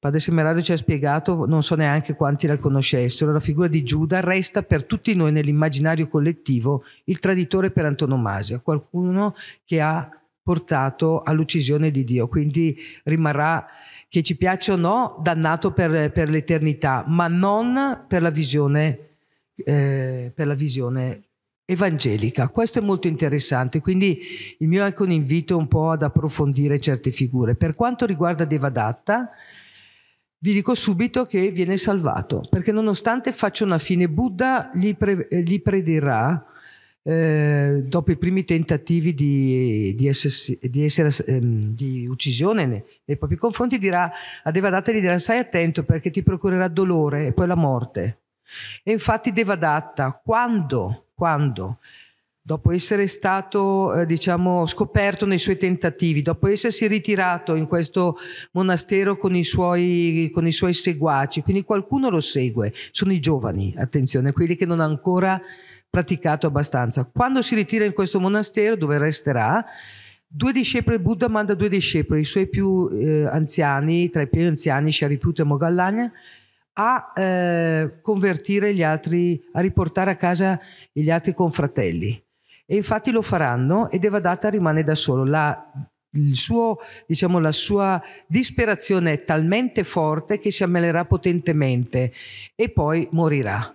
Padre Semerario ci ha spiegato, non so neanche quanti la conoscessero, la figura di Giuda resta per tutti noi nell'immaginario collettivo il traditore per antonomasia, qualcuno che ha portato all'uccisione di Dio, quindi rimarrà, che ci piaccia o no, dannato per, per l'eternità, ma non per la, visione, eh, per la visione evangelica. Questo è molto interessante, quindi il mio è anche un invito un po' ad approfondire certe figure. Per quanto riguarda Devadatta, vi dico subito che viene salvato, perché nonostante faccia una fine, Buddha gli, pre, gli predirà, eh, dopo i primi tentativi di, di, essersi, di, essere, ehm, di uccisione nei, nei, propri confronti, dirà a Devadatta, gli dirà stai attento perché ti procurerà dolore e poi la morte. E infatti Devadatta, quando, quando dopo essere stato eh, diciamo, scoperto nei suoi tentativi, dopo essersi ritirato in questo monastero con i, suoi, con i suoi seguaci, quindi qualcuno lo segue, sono i giovani, attenzione, quelli che non hanno ancora praticato abbastanza. Quando si ritira in questo monastero dove resterà, Due discepoli, Buddha manda due discepoli, i suoi più eh, anziani, tra i più anziani Shariputra e Moggallagna, a eh, convertire gli altri, a riportare a casa gli altri confratelli. E infatti lo faranno e Devadatta rimane da solo. La, suo, diciamo, la sua disperazione è talmente forte che si ammalerà potentemente e poi morirà.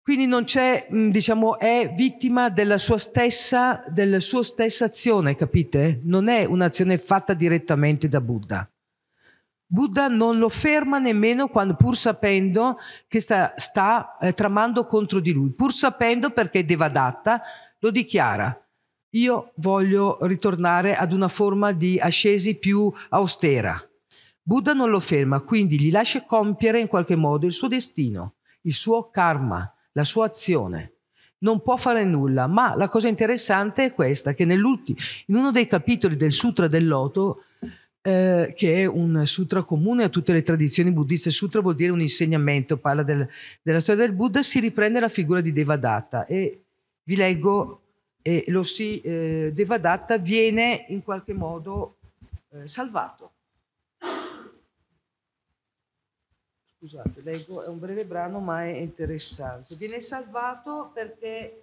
Quindi non c'è, mm, diciamo, è vittima della sua, stessa, della sua stessa azione, capite? Non è un'azione fatta direttamente da Buddha. Buddha non lo ferma nemmeno quando, pur sapendo che sta, sta eh, tramando contro di lui, pur sapendo perché Devadatta lo dichiara. Io voglio ritornare ad una forma di ascesi più austera. Buddha non lo ferma, quindi gli lascia compiere in qualche modo il suo destino, il suo karma, la sua azione. Non può fare nulla, ma la cosa interessante è questa, che in uno dei capitoli del Sutra del Loto, eh, che è un sutra comune a tutte le tradizioni buddiste, sutra vuol dire un insegnamento, parla del, della storia del Buddha, si riprende la figura di Devadatta e vi leggo e lo si eh, Devadatta viene in qualche modo eh, salvato. Scusate, leggo, è un breve brano ma è interessante. Viene salvato perché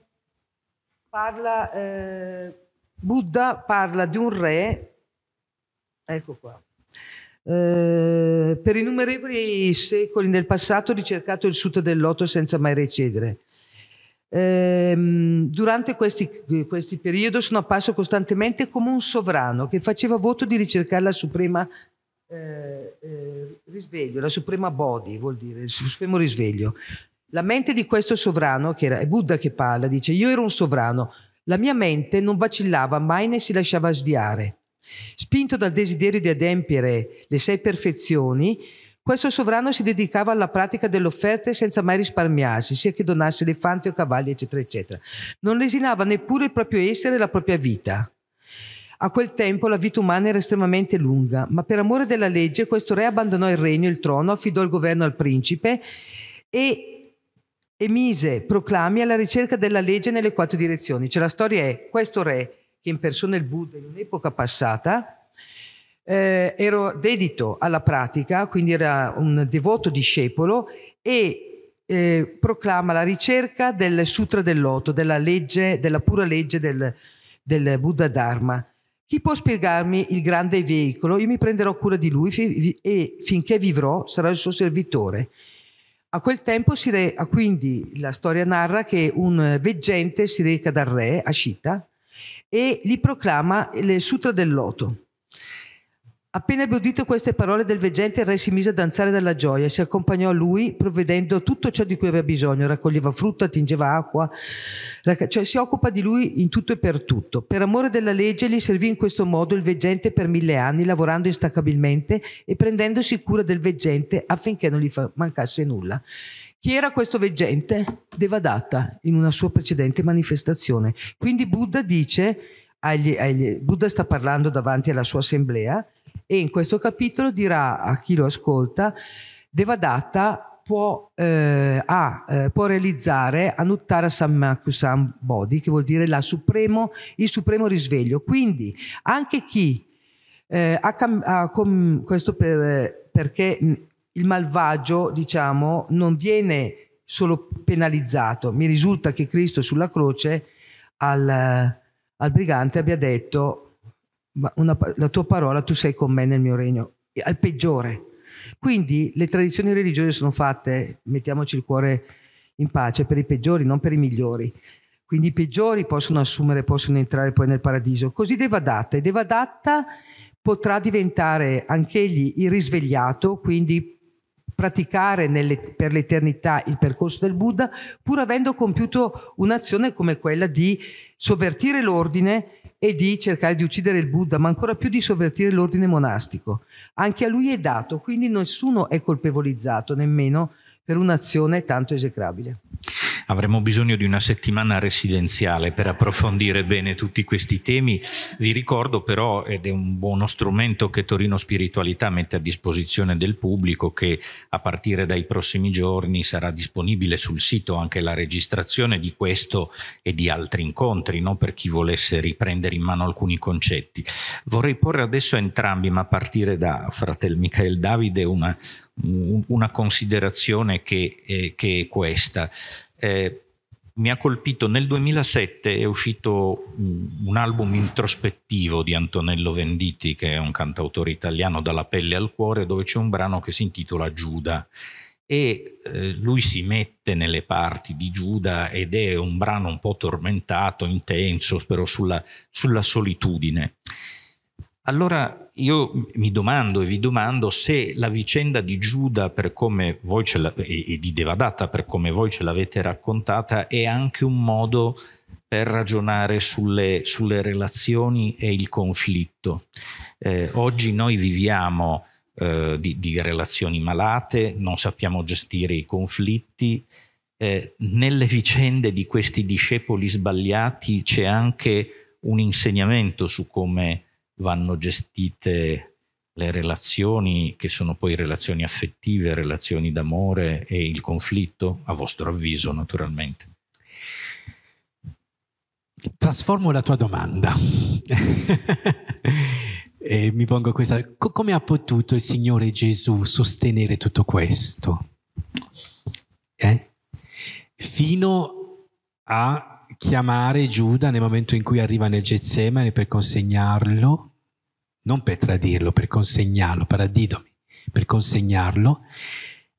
parla, eh, Buddha parla di un re, ecco qua, eh, per innumerevoli secoli nel passato ha ricercato il sutta del loto senza mai recedere ehm, durante questi, questi periodi sono apparso costantemente come un sovrano che faceva voto di ricercare la suprema eh, eh, risveglio, la suprema body vuol dire, il supremo risveglio. La mente di questo sovrano, che era, è Buddha che parla, dice io ero un sovrano, la mia mente non vacillava mai né si lasciava sviare. Spinto dal desiderio di adempiere le sei perfezioni, questo sovrano si dedicava alla pratica delle offerte senza mai risparmiarsi, sia che donasse elefanti o cavalli, eccetera, eccetera. Non lesinava neppure il proprio essere e la propria vita. A quel tempo la vita umana era estremamente lunga, ma per amore della legge questo re abbandonò il regno, il trono, affidò il governo al principe e emise proclami alla ricerca della legge nelle quattro direzioni. Cioè la storia è questo re che impersona il Buddha in un'epoca passata, eh, ero dedito alla pratica, quindi era un devoto discepolo e eh, proclama la ricerca del Sutra del Loto, della legge, della pura legge del, del Buddha Dharma. Chi può spiegarmi il grande veicolo? Io mi prenderò cura di lui fi- e finché vivrò sarà il suo servitore. A quel tempo re- quindi la storia narra che un veggente si reca dal re Ashita e gli proclama il Sutra del Loto. Appena ebbe udito queste parole del veggente, il re si mise a danzare dalla gioia e si accompagnò a lui, provvedendo tutto ciò di cui aveva bisogno. Raccoglieva frutta, attingeva acqua, cioè si occupa di lui in tutto e per tutto. Per amore della legge gli servì in questo modo il veggente per mille anni, lavorando instacabilmente e prendendosi cura del veggente affinché non gli mancasse nulla. Chi era questo veggente? Devadatta, in una sua precedente manifestazione. Quindi Buddha dice, agli, agli, Buddha sta parlando davanti alla sua assemblea, e in questo capitolo dirà a chi lo ascolta Devadatta Può, eh, ah, eh, può, realizzare Anuttara Sammakusam Bodhi, che vuol dire supremo, il supremo risveglio. Quindi anche chi eh, ha, ha com, questo per, perché mm, il malvagio, diciamo, non viene solo penalizzato. Mi risulta che Cristo sulla croce al, al brigante abbia detto una, la tua parola, tu sei con me nel mio regno, al peggiore. Quindi le tradizioni religiose sono fatte, mettiamoci il cuore in pace, per i peggiori, non per i migliori. Quindi i peggiori possono assumere, possono entrare poi nel paradiso. Così Devadatta. E Devadatta potrà diventare anch'egli il risvegliato, quindi praticare nelle, per l'eternità il percorso del Buddha, pur avendo compiuto un'azione come quella di sovvertire l'ordine e di cercare di uccidere il Buddha, ma ancora più di sovvertire l'ordine monastico. Anche a lui è dato, quindi nessuno è colpevolizzato, nemmeno per un'azione tanto esecrabile avremo bisogno di una settimana residenziale per approfondire bene tutti questi temi. Vi ricordo però, ed è un buono strumento che Torino Spiritualità mette a disposizione del pubblico, che a partire dai prossimi giorni sarà disponibile sul sito anche la registrazione di questo e di altri incontri, no? per chi volesse riprendere in mano alcuni concetti. Vorrei porre adesso a entrambi, ma a partire da fratel Michael Davide, una, una considerazione che, eh, che è questa. Eh, mi ha colpito nel 2007 è uscito un album introspettivo di Antonello Venditti che è un cantautore italiano dalla pelle al cuore dove c'è un brano che si intitola Giuda e eh, lui si mette nelle parti di Giuda ed è un brano un po' tormentato, intenso, però sulla, sulla solitudine. Allora io mi domando e vi domando se la vicenda di Giuda per come voi ce e, e di Devadatta per come voi ce l'avete raccontata è anche un modo per ragionare sulle, sulle relazioni e il conflitto. Eh, oggi noi viviamo eh, di, di, relazioni malate, non sappiamo gestire i conflitti. Eh, nelle vicende di questi discepoli sbagliati c'è anche un insegnamento su come vanno gestite le relazioni che sono poi relazioni affettive, relazioni d'amore e il conflitto, a vostro avviso naturalmente. Trasformo la tua domanda e mi pongo questa. Co- come ha potuto il Signore Gesù sostenere tutto questo? Eh? Fino a chiamare Giuda nel momento in cui arriva nel Getsemane per consegnarlo, non per tradirlo, per consegnarlo, paradidomi, per consegnarlo.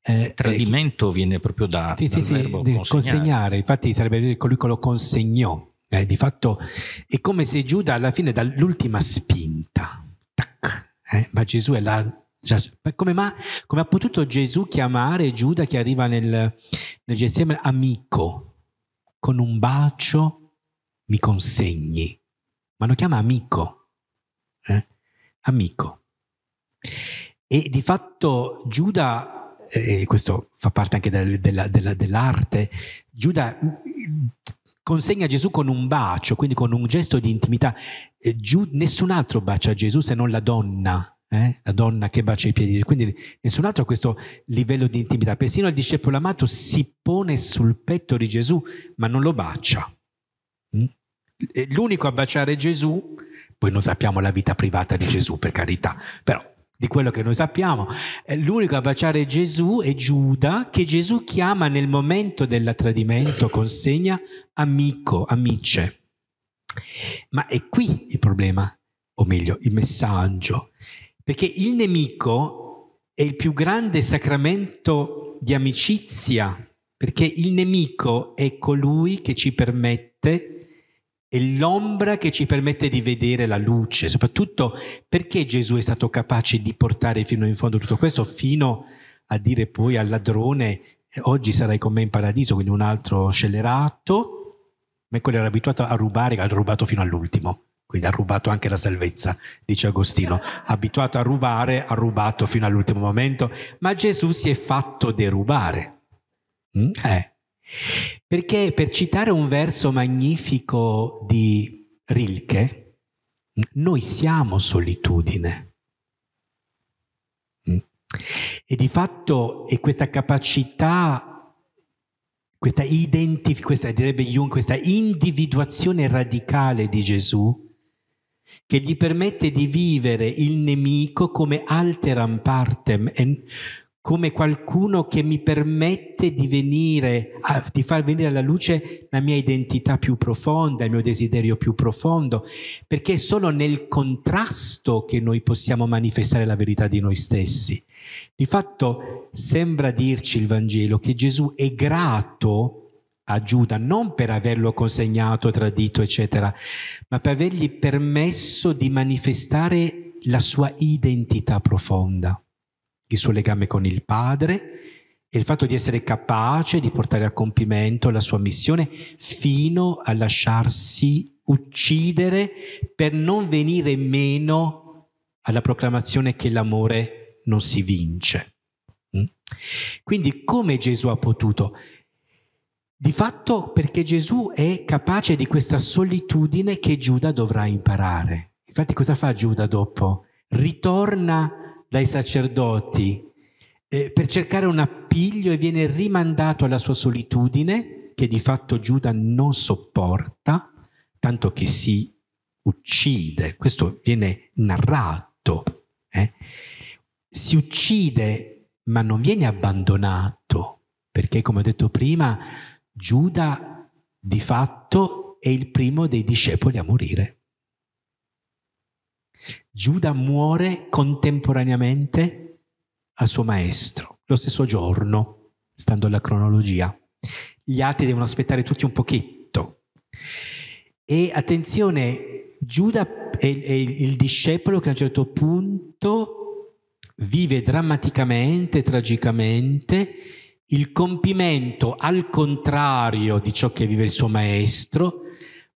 Eh, Il eh, tradimento eh, viene proprio da, sì, dal sì, verbo consegnare. consegnare. infatti sarebbe colui che lo consegnò, eh, di fatto è come se Giuda alla fine dall'ultima spinta, tac, eh, ma Gesù è là, già, come, ma, come, ha potuto Gesù chiamare Giuda che arriva nel, nel Getsemane amico? con un bacio mi consegni. Ma lo chiama amico. Eh? Amico. E di fatto Giuda, eh, e questo fa parte anche del, della, della, dell'arte, Giuda mm, consegna Gesù con un bacio, quindi con un gesto di intimità. Eh, Giù, nessun altro bacia Gesù se non la donna eh? la donna che bacia i piedi. Quindi nessun altro ha questo livello di intimità. Persino il discepolo amato si pone sul petto di Gesù, ma non lo bacia. Mm? È l'unico a baciare Gesù, poi non sappiamo la vita privata di Gesù, per carità, però di quello che noi sappiamo, è l'unico a baciare Gesù è Giuda, che Gesù chiama nel momento del tradimento, consegna amico, amice. Ma è qui il problema, o meglio, il messaggio perché il nemico è il più grande sacramento di amicizia, perché il nemico è colui che ci permette, è l'ombra che ci permette di vedere la luce, soprattutto perché Gesù è stato capace di portare fino in fondo tutto questo, fino a dire poi al ladrone, eh, oggi sarai con me in paradiso, quindi un altro scellerato, ma quello era abituato a rubare, ha rubato fino all'ultimo quindi ha rubato anche la salvezza, dice Agostino. Abituato a rubare, ha rubato fino all'ultimo momento, ma Gesù si è fatto derubare. Mm? Eh. Perché per citare un verso magnifico di Rilke, noi siamo solitudine. Mm? E di fatto è questa capacità questa, identificazione, questa, direbbe Jung, questa individuazione radicale di Gesù che gli permette di vivere il nemico come alteram partem, come qualcuno che mi permette di venire, a, di far venire alla luce la mia identità più profonda, il mio desiderio più profondo, perché è solo nel contrasto che noi possiamo manifestare la verità di noi stessi. Di fatto sembra dirci il Vangelo che Gesù è grato a Giuda non per averlo consegnato, tradito, eccetera, ma per avergli permesso di manifestare la sua identità profonda, il suo legame con il Padre e il fatto di essere capace di portare a compimento la sua missione fino a lasciarsi uccidere per non venire meno alla proclamazione che l'amore non si vince. Mm? Quindi come Gesù ha potuto? Di fatto perché Gesù è capace di questa solitudine che Giuda dovrà imparare. Infatti cosa fa Giuda dopo? Ritorna dai sacerdoti eh, per cercare un appiglio e viene rimandato alla sua solitudine che di fatto Giuda non sopporta, tanto che si uccide. Questo viene narrato. Eh? Si uccide ma non viene abbandonato perché come ho detto prima Giuda di fatto è il primo dei discepoli a morire. Giuda muore contemporaneamente al suo maestro, lo stesso giorno, stando alla cronologia. Gli altri devono aspettare tutti un pochetto. E attenzione, Giuda è, è il discepolo che a un certo punto vive drammaticamente, tragicamente, il compimento al contrario di ciò che vive il suo maestro,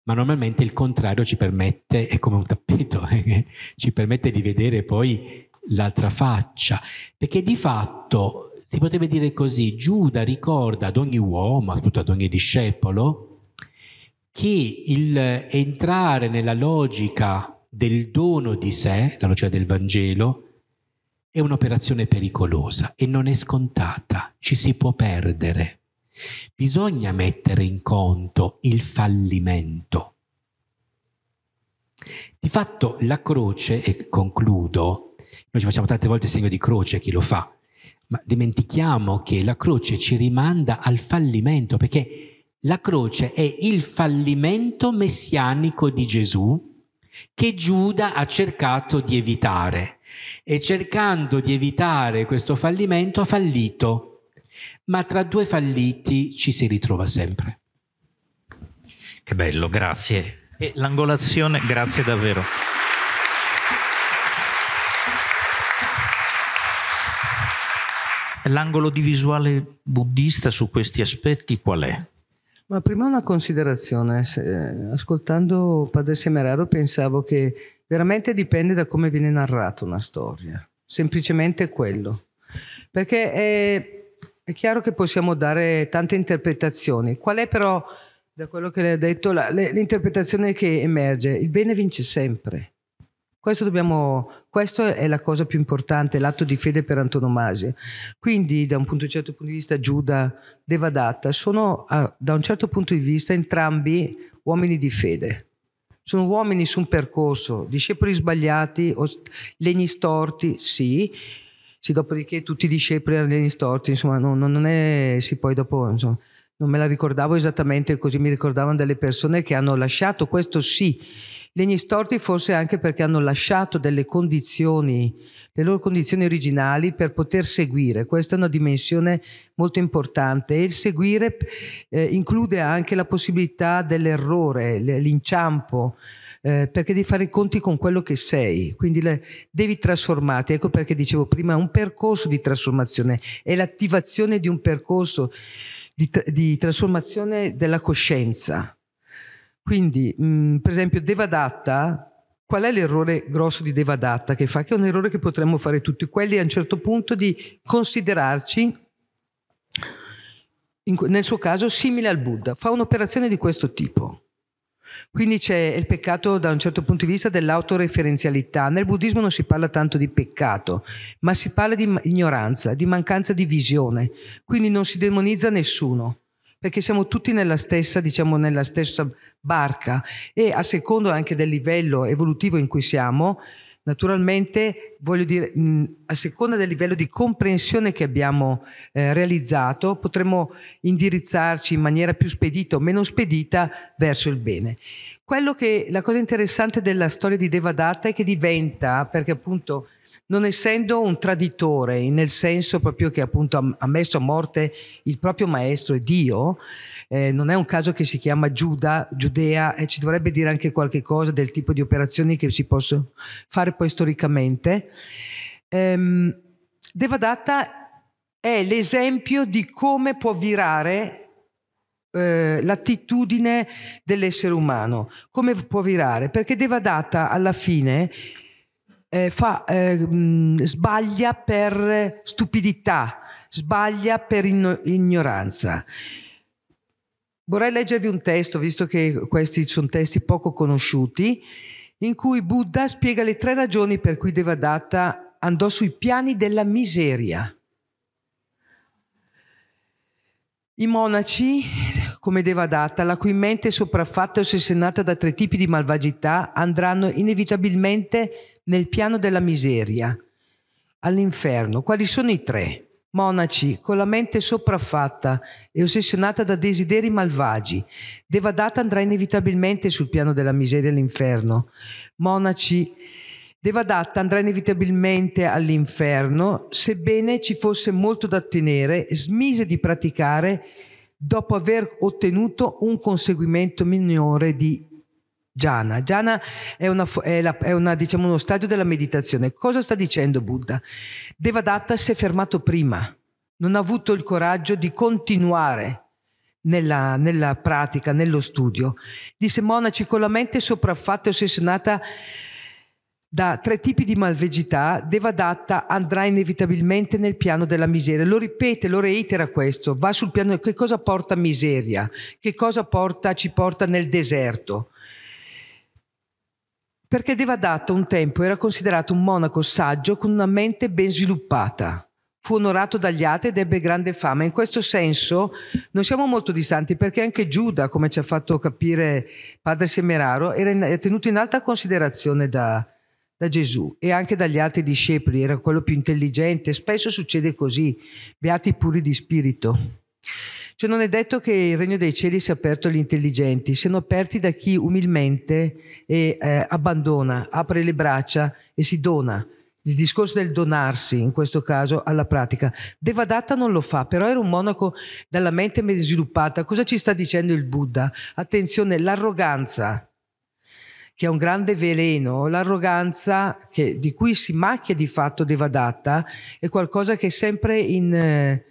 ma normalmente il contrario ci permette, è come un tappeto, eh, ci permette di vedere poi l'altra faccia, perché di fatto si potrebbe dire così, Giuda ricorda ad ogni uomo, soprattutto ad ogni discepolo, che il entrare nella logica del dono di sé, la logica del Vangelo, è un'operazione pericolosa e non è scontata, ci si può perdere. Bisogna mettere in conto il fallimento. Di fatto la croce, e concludo, noi ci facciamo tante volte segno di croce, chi lo fa, ma dimentichiamo che la croce ci rimanda al fallimento, perché la croce è il fallimento messianico di Gesù che Giuda ha cercato di evitare e cercando di evitare questo fallimento ha fallito, ma tra due falliti ci si ritrova sempre. Che bello, grazie. E l'angolazione, grazie davvero. L'angolo di visuale buddista su questi aspetti qual è? Ma prima una considerazione. Eh, ascoltando Padre Semeraro pensavo che veramente dipende da come viene narrata una storia. Semplicemente quello. Perché è, è chiaro che possiamo dare tante interpretazioni. Qual è però, da quello che lei ha detto, l'interpretazione che emerge? Il bene vince sempre. Questo, dobbiamo, questo è la cosa più importante, l'atto di fede per antonomasia. Quindi da un, punto, un certo punto di vista Giuda, Devadatta, sono a, ah, da un certo punto di vista entrambi uomini di fede. Sono uomini su un percorso, discepoli sbagliati, legni storti, sì, sì, dopodiché tutti i discepoli erano legni storti, insomma, non, non è, sì, poi dopo, insomma, non me la ricordavo esattamente così, mi ricordavano delle persone che hanno lasciato, questo sì, Legni storti forse anche perché hanno lasciato delle condizioni, le loro condizioni originali per poter seguire. Questa è una dimensione molto importante e il seguire eh, include anche la possibilità dell'errore, l'inciampo. Eh, perché devi fare i conti con quello che sei, quindi le, devi trasformarti. Ecco perché dicevo prima: un percorso di trasformazione è l'attivazione di un percorso di, di trasformazione della coscienza quindi, mh, mm, per esempio, Devadatta, qual è l'errore grosso di Devadatta che fa? Che è un errore che potremmo fare tutti, quelli a un certo punto di considerarci, in, nel suo caso, simile al Buddha. Fa un'operazione di questo tipo. Quindi c'è il peccato da un certo punto di vista dell'autoreferenzialità. Nel buddismo non si parla tanto di peccato, ma si parla di ignoranza, di mancanza di visione. Quindi non si demonizza nessuno perché siamo tutti nella stessa, diciamo, nella stessa barca e a secondo anche del livello evolutivo in cui siamo, naturalmente, voglio dire, a seconda del livello di comprensione che abbiamo eh, realizzato, potremo indirizzarci in maniera più spedita o meno spedita verso il bene. Quello che, la cosa interessante della storia di Devadatta è che diventa, perché appunto non essendo un traditore, nel senso proprio che appunto ha messo a morte il proprio maestro e Dio, eh, non è un caso che si chiama Giuda, Giudea, e ci dovrebbe dire anche qualche cosa del tipo di operazioni che si possono fare poi storicamente. Ehm, Devadatta è l'esempio di come può virare eh, l'attitudine dell'essere umano, come può virare, perché Devadatta alla fine eh, fa, eh, mm, sbaglia per stupidità, sbaglia per in- ignoranza. Vorrei leggervi un testo, visto che questi sono testi poco conosciuti, in cui Buddha spiega le tre ragioni per cui Devadatta andò sui piani della miseria. I monaci come Devadatta, la cui mente sopraffatta e ossessionata da tre tipi di malvagità andranno inevitabilmente nel piano della miseria, all'inferno. Quali sono i tre? Monaci con la mente sopraffatta e ossessionata da desideri malvagi. Devadatta andrà inevitabilmente sul piano della miseria all'inferno. Monaci Devadatta andrà inevitabilmente all'inferno, sebbene ci fosse molto da tenere, smise di praticare dopo aver ottenuto un conseguimento minore di Jhana. Jhana è, una, è, la, è una, diciamo, uno stadio della meditazione. Cosa sta dicendo Buddha? Devadatta si è fermato prima, non ha avuto il coraggio di continuare nella, nella pratica, nello studio. Disse monaci con la mente sopraffatta e ossessionata da tre tipi di malvegità, Devadatta andrà inevitabilmente nel piano della miseria. Lo ripete, lo reitera questo, va sul piano che cosa porta miseria, che cosa porta, ci porta nel deserto. Perché Devadatta un tempo era considerato un monaco saggio con una mente ben sviluppata. Fu onorato dagli altri ed ebbe grande fama. In questo senso non siamo molto distanti perché anche Giuda, come ci ha fatto capire padre Semeraro, era tenuto in alta considerazione da, da Gesù e anche dagli altri discepoli, era quello più intelligente, spesso succede così, beati puri di spirito. Cioè non è detto che il regno dei cieli sia aperto agli intelligenti, siano aperti da chi umilmente e, eh, abbandona, apre le braccia e si dona. Il discorso del donarsi, in questo caso, alla pratica. Devadatta non lo fa, però era un monaco dalla mente sviluppata. Cosa ci sta dicendo il Buddha? Attenzione, l'arroganza che è un grande veleno, l'arroganza che, di cui si macchia di fatto Devadatta è qualcosa che è sempre in, eh,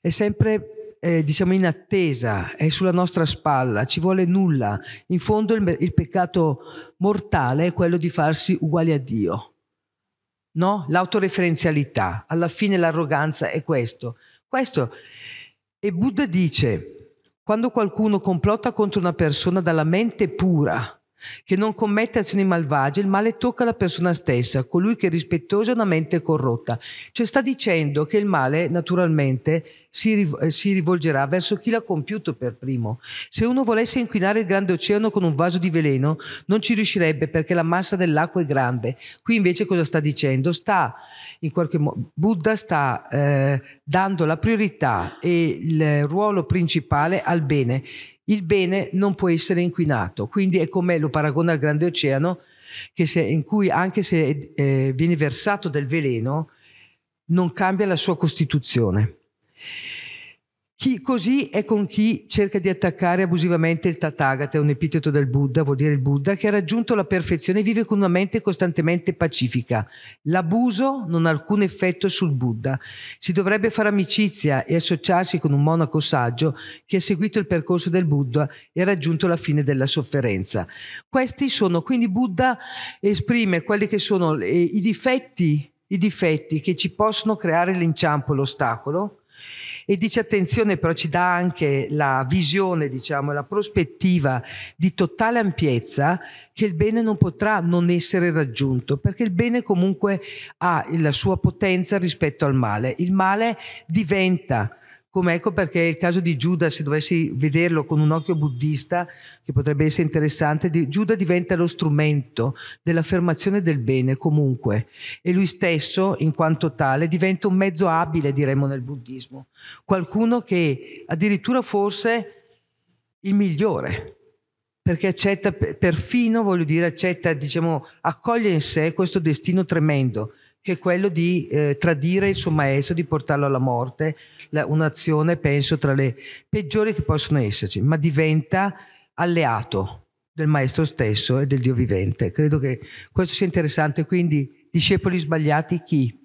è sempre, eh, diciamo in attesa, è sulla nostra spalla, ci vuole nulla. In fondo il, il peccato mortale è quello di farsi uguali a Dio. No? L'autoreferenzialità, alla fine l'arroganza è questo. Questo. E Buddha dice, quando qualcuno complotta contro una persona dalla mente pura, che non commette azioni malvagie, il male tocca la persona stessa, colui che è rispettoso è una mente corrotta. Cioè sta dicendo che il male naturalmente si, eh, si rivolgerà verso chi l'ha compiuto per primo. Se uno volesse inquinare il grande oceano con un vaso di veleno non ci riuscirebbe perché la massa dell'acqua è grande. Qui invece cosa sta dicendo? Sta in qualche modo, Buddha sta eh, dando la priorità e il ruolo principale al bene il bene non può essere inquinato, quindi è come lo paragona al grande oceano, se, in cui anche se eh, viene versato del veleno, non cambia la sua costituzione. Chi, così è con chi cerca di attaccare abusivamente il Tathagata, è un epiteto del Buddha, vuol dire il Buddha, che ha raggiunto la perfezione e vive con una mente costantemente pacifica. L'abuso non ha alcun effetto sul Buddha. Si dovrebbe fare amicizia e associarsi con un monaco saggio che ha seguito il percorso del Buddha e ha raggiunto la fine della sofferenza. Questi sono, quindi Buddha esprime quelli che sono eh, i difetti, i difetti che ci possono creare l'inciampo, l'ostacolo, e dice attenzione però ci dà anche la visione, diciamo, la prospettiva di totale ampiezza che il bene non potrà non essere raggiunto, perché il bene comunque ha la sua potenza rispetto al male. Il male diventa come ecco perché il caso di Giuda, se dovessi vederlo con un occhio buddista, che potrebbe essere interessante, di, Giuda diventa lo strumento dell'affermazione del bene comunque e lui stesso, in quanto tale, diventa un mezzo abile, diremmo nel buddismo, qualcuno che addirittura forse il migliore, perché accetta perfino, voglio dire, accetta, diciamo, accoglie in sé questo destino tremendo che è quello di eh, tradire il suo maestro, di portarlo alla morte, la, un'azione penso tra le peggiori che possono esserci, ma diventa alleato del maestro stesso e del Dio vivente. Credo che questo sia interessante, quindi discepoli sbagliati chi?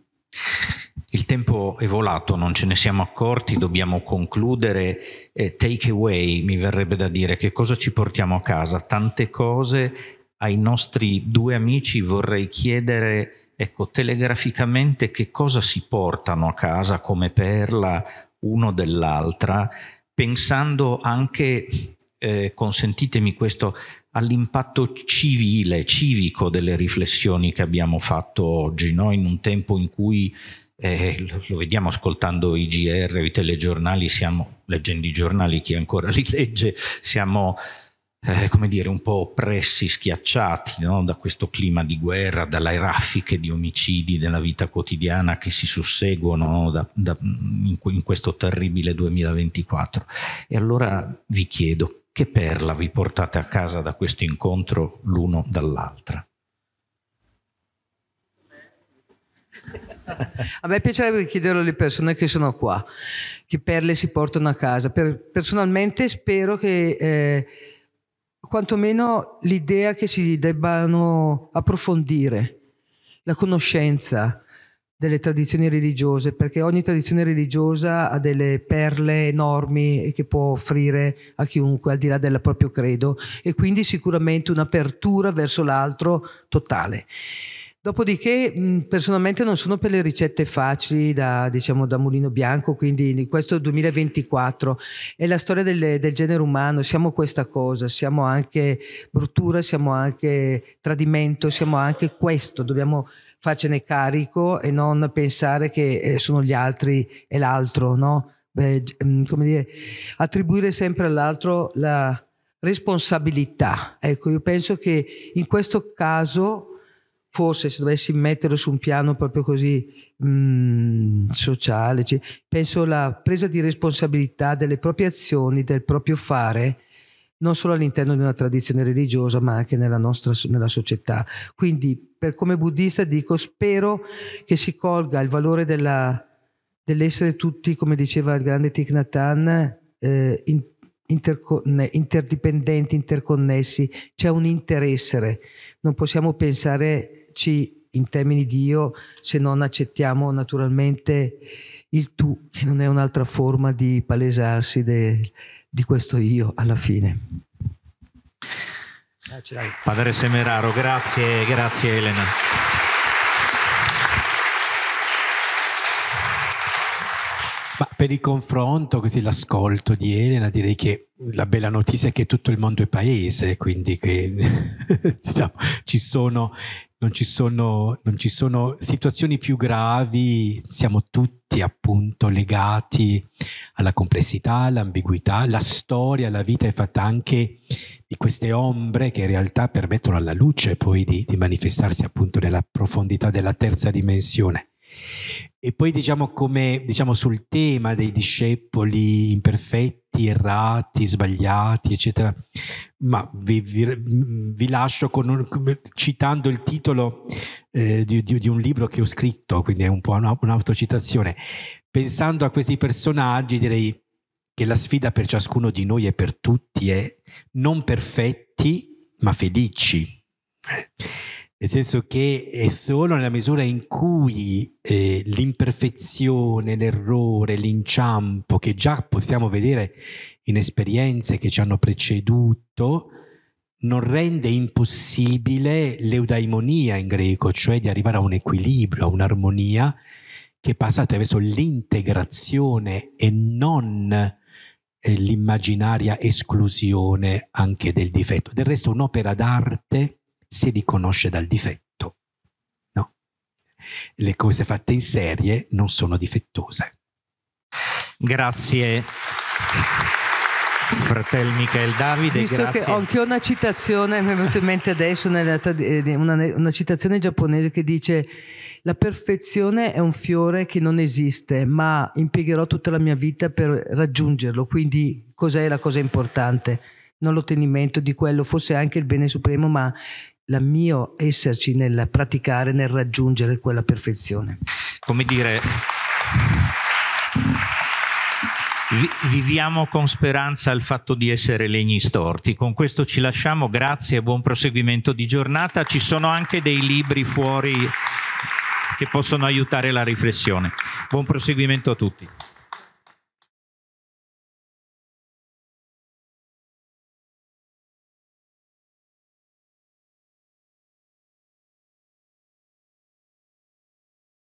Il tempo è volato, non ce ne siamo accorti, dobbiamo concludere. Eh, take away, mi verrebbe da dire, che cosa ci portiamo a casa? Tante cose ai nostri due amici vorrei chiedere ecco, telegraficamente che cosa si portano a casa come perla uno dell'altra, pensando anche, eh, consentitemi questo, all'impatto civile, civico delle riflessioni che abbiamo fatto oggi, no? in un tempo in cui eh, lo vediamo ascoltando i GR, o i telegiornali, siamo, leggendo i giornali, chi ancora li legge, siamo eh, come dire, un po' oppressi, schiacciati no? da questo clima di guerra, dalle raffiche di omicidi della vita quotidiana che si susseguono da, da, mm, in, in questo terribile 2024. E allora vi chiedo, che perla vi portate a casa da questo incontro l'uno dall'altra? A me piacerebbe chiederlo alle persone che sono qua, che perle si portano a casa. Per, personalmente spero che eh, quantomeno l'idea che si debbano approfondire la conoscenza delle tradizioni religiose, perché ogni tradizione religiosa ha delle perle enormi che può offrire a chiunque, al di là del proprio credo, e quindi sicuramente un'apertura verso l'altro totale. Dopodiché, personalmente non sono per le ricette facili da, diciamo, da mulino bianco, quindi questo 2024 è la storia del, del, genere umano, siamo questa cosa, siamo anche bruttura, siamo anche tradimento, siamo anche questo, dobbiamo farcene carico e non pensare che eh, sono gli altri e l'altro, no? Beh, come dire, attribuire sempre all'altro la responsabilità. Ecco, io penso che in questo caso forse se dovessi metterlo su un piano proprio così mh, mm, sociale, cioè, penso alla presa di responsabilità delle proprie azioni, del proprio fare, non solo all'interno di una tradizione religiosa, ma anche nella nostra nella società. Quindi, per come buddista dico, spero che si colga il valore della, dell'essere tutti, come diceva il grande Thich Nhat eh, in, interconne- interdipendenti, interconnessi, c'è un interessere. Non possiamo pensare muoverci in termini di io se non accettiamo naturalmente il tu, che non è un'altra forma di palesarsi de, di questo io alla fine. Padre Semeraro, grazie, grazie Elena. Ma per il confronto, così l'ascolto di Elena, direi che la bella notizia è che tutto il mondo è paese, quindi che, diciamo, ci sono non ci, sono, non ci sono situazioni più gravi, siamo tutti appunto legati alla complessità, all'ambiguità, la storia, la vita è fatta anche di queste ombre che in realtà permettono alla luce poi di, di manifestarsi appunto nella profondità della terza dimensione. E poi diciamo come diciamo sul tema dei discepoli imperfetti, corretti, errati, sbagliati, eccetera. Ma vi, vi, vi lascio un, citando il titolo eh, di, di, di, un libro che ho scritto, quindi è un po' un'autocitazione. Pensando a questi personaggi, direi che la sfida per ciascuno di noi e per tutti è non perfetti, ma felici. Eh. Nel senso che è solo nella misura in cui eh, l'imperfezione, l'errore, l'inciampo che già possiamo vedere in esperienze che ci hanno preceduto, non rende impossibile l'eudaimonia in greco, cioè di arrivare a un equilibrio, a un'armonia che passa attraverso l'integrazione e non eh, l'immaginaria esclusione anche del difetto. Del resto un'opera d'arte si riconosce dal difetto. No? Le cose fatte in serie non sono difettose. Grazie. Fratello Michele Davide, Visto grazie. Che ho anche una citazione, mi è venuta in mente adesso, eh, una, una citazione giapponese che dice la perfezione è un fiore che non esiste, ma impiegherò tutta la mia vita per raggiungerlo, quindi cos'è la cosa importante? non l'ottenimento di quello, forse anche il bene supremo, ma il mio esserci nel praticare, nel raggiungere quella perfezione. Come dire, viviamo con speranza il fatto di essere legni storti. Con questo ci lasciamo, grazie e buon proseguimento di giornata. Ci sono anche dei libri fuori che possono aiutare la riflessione. Buon proseguimento a tutti.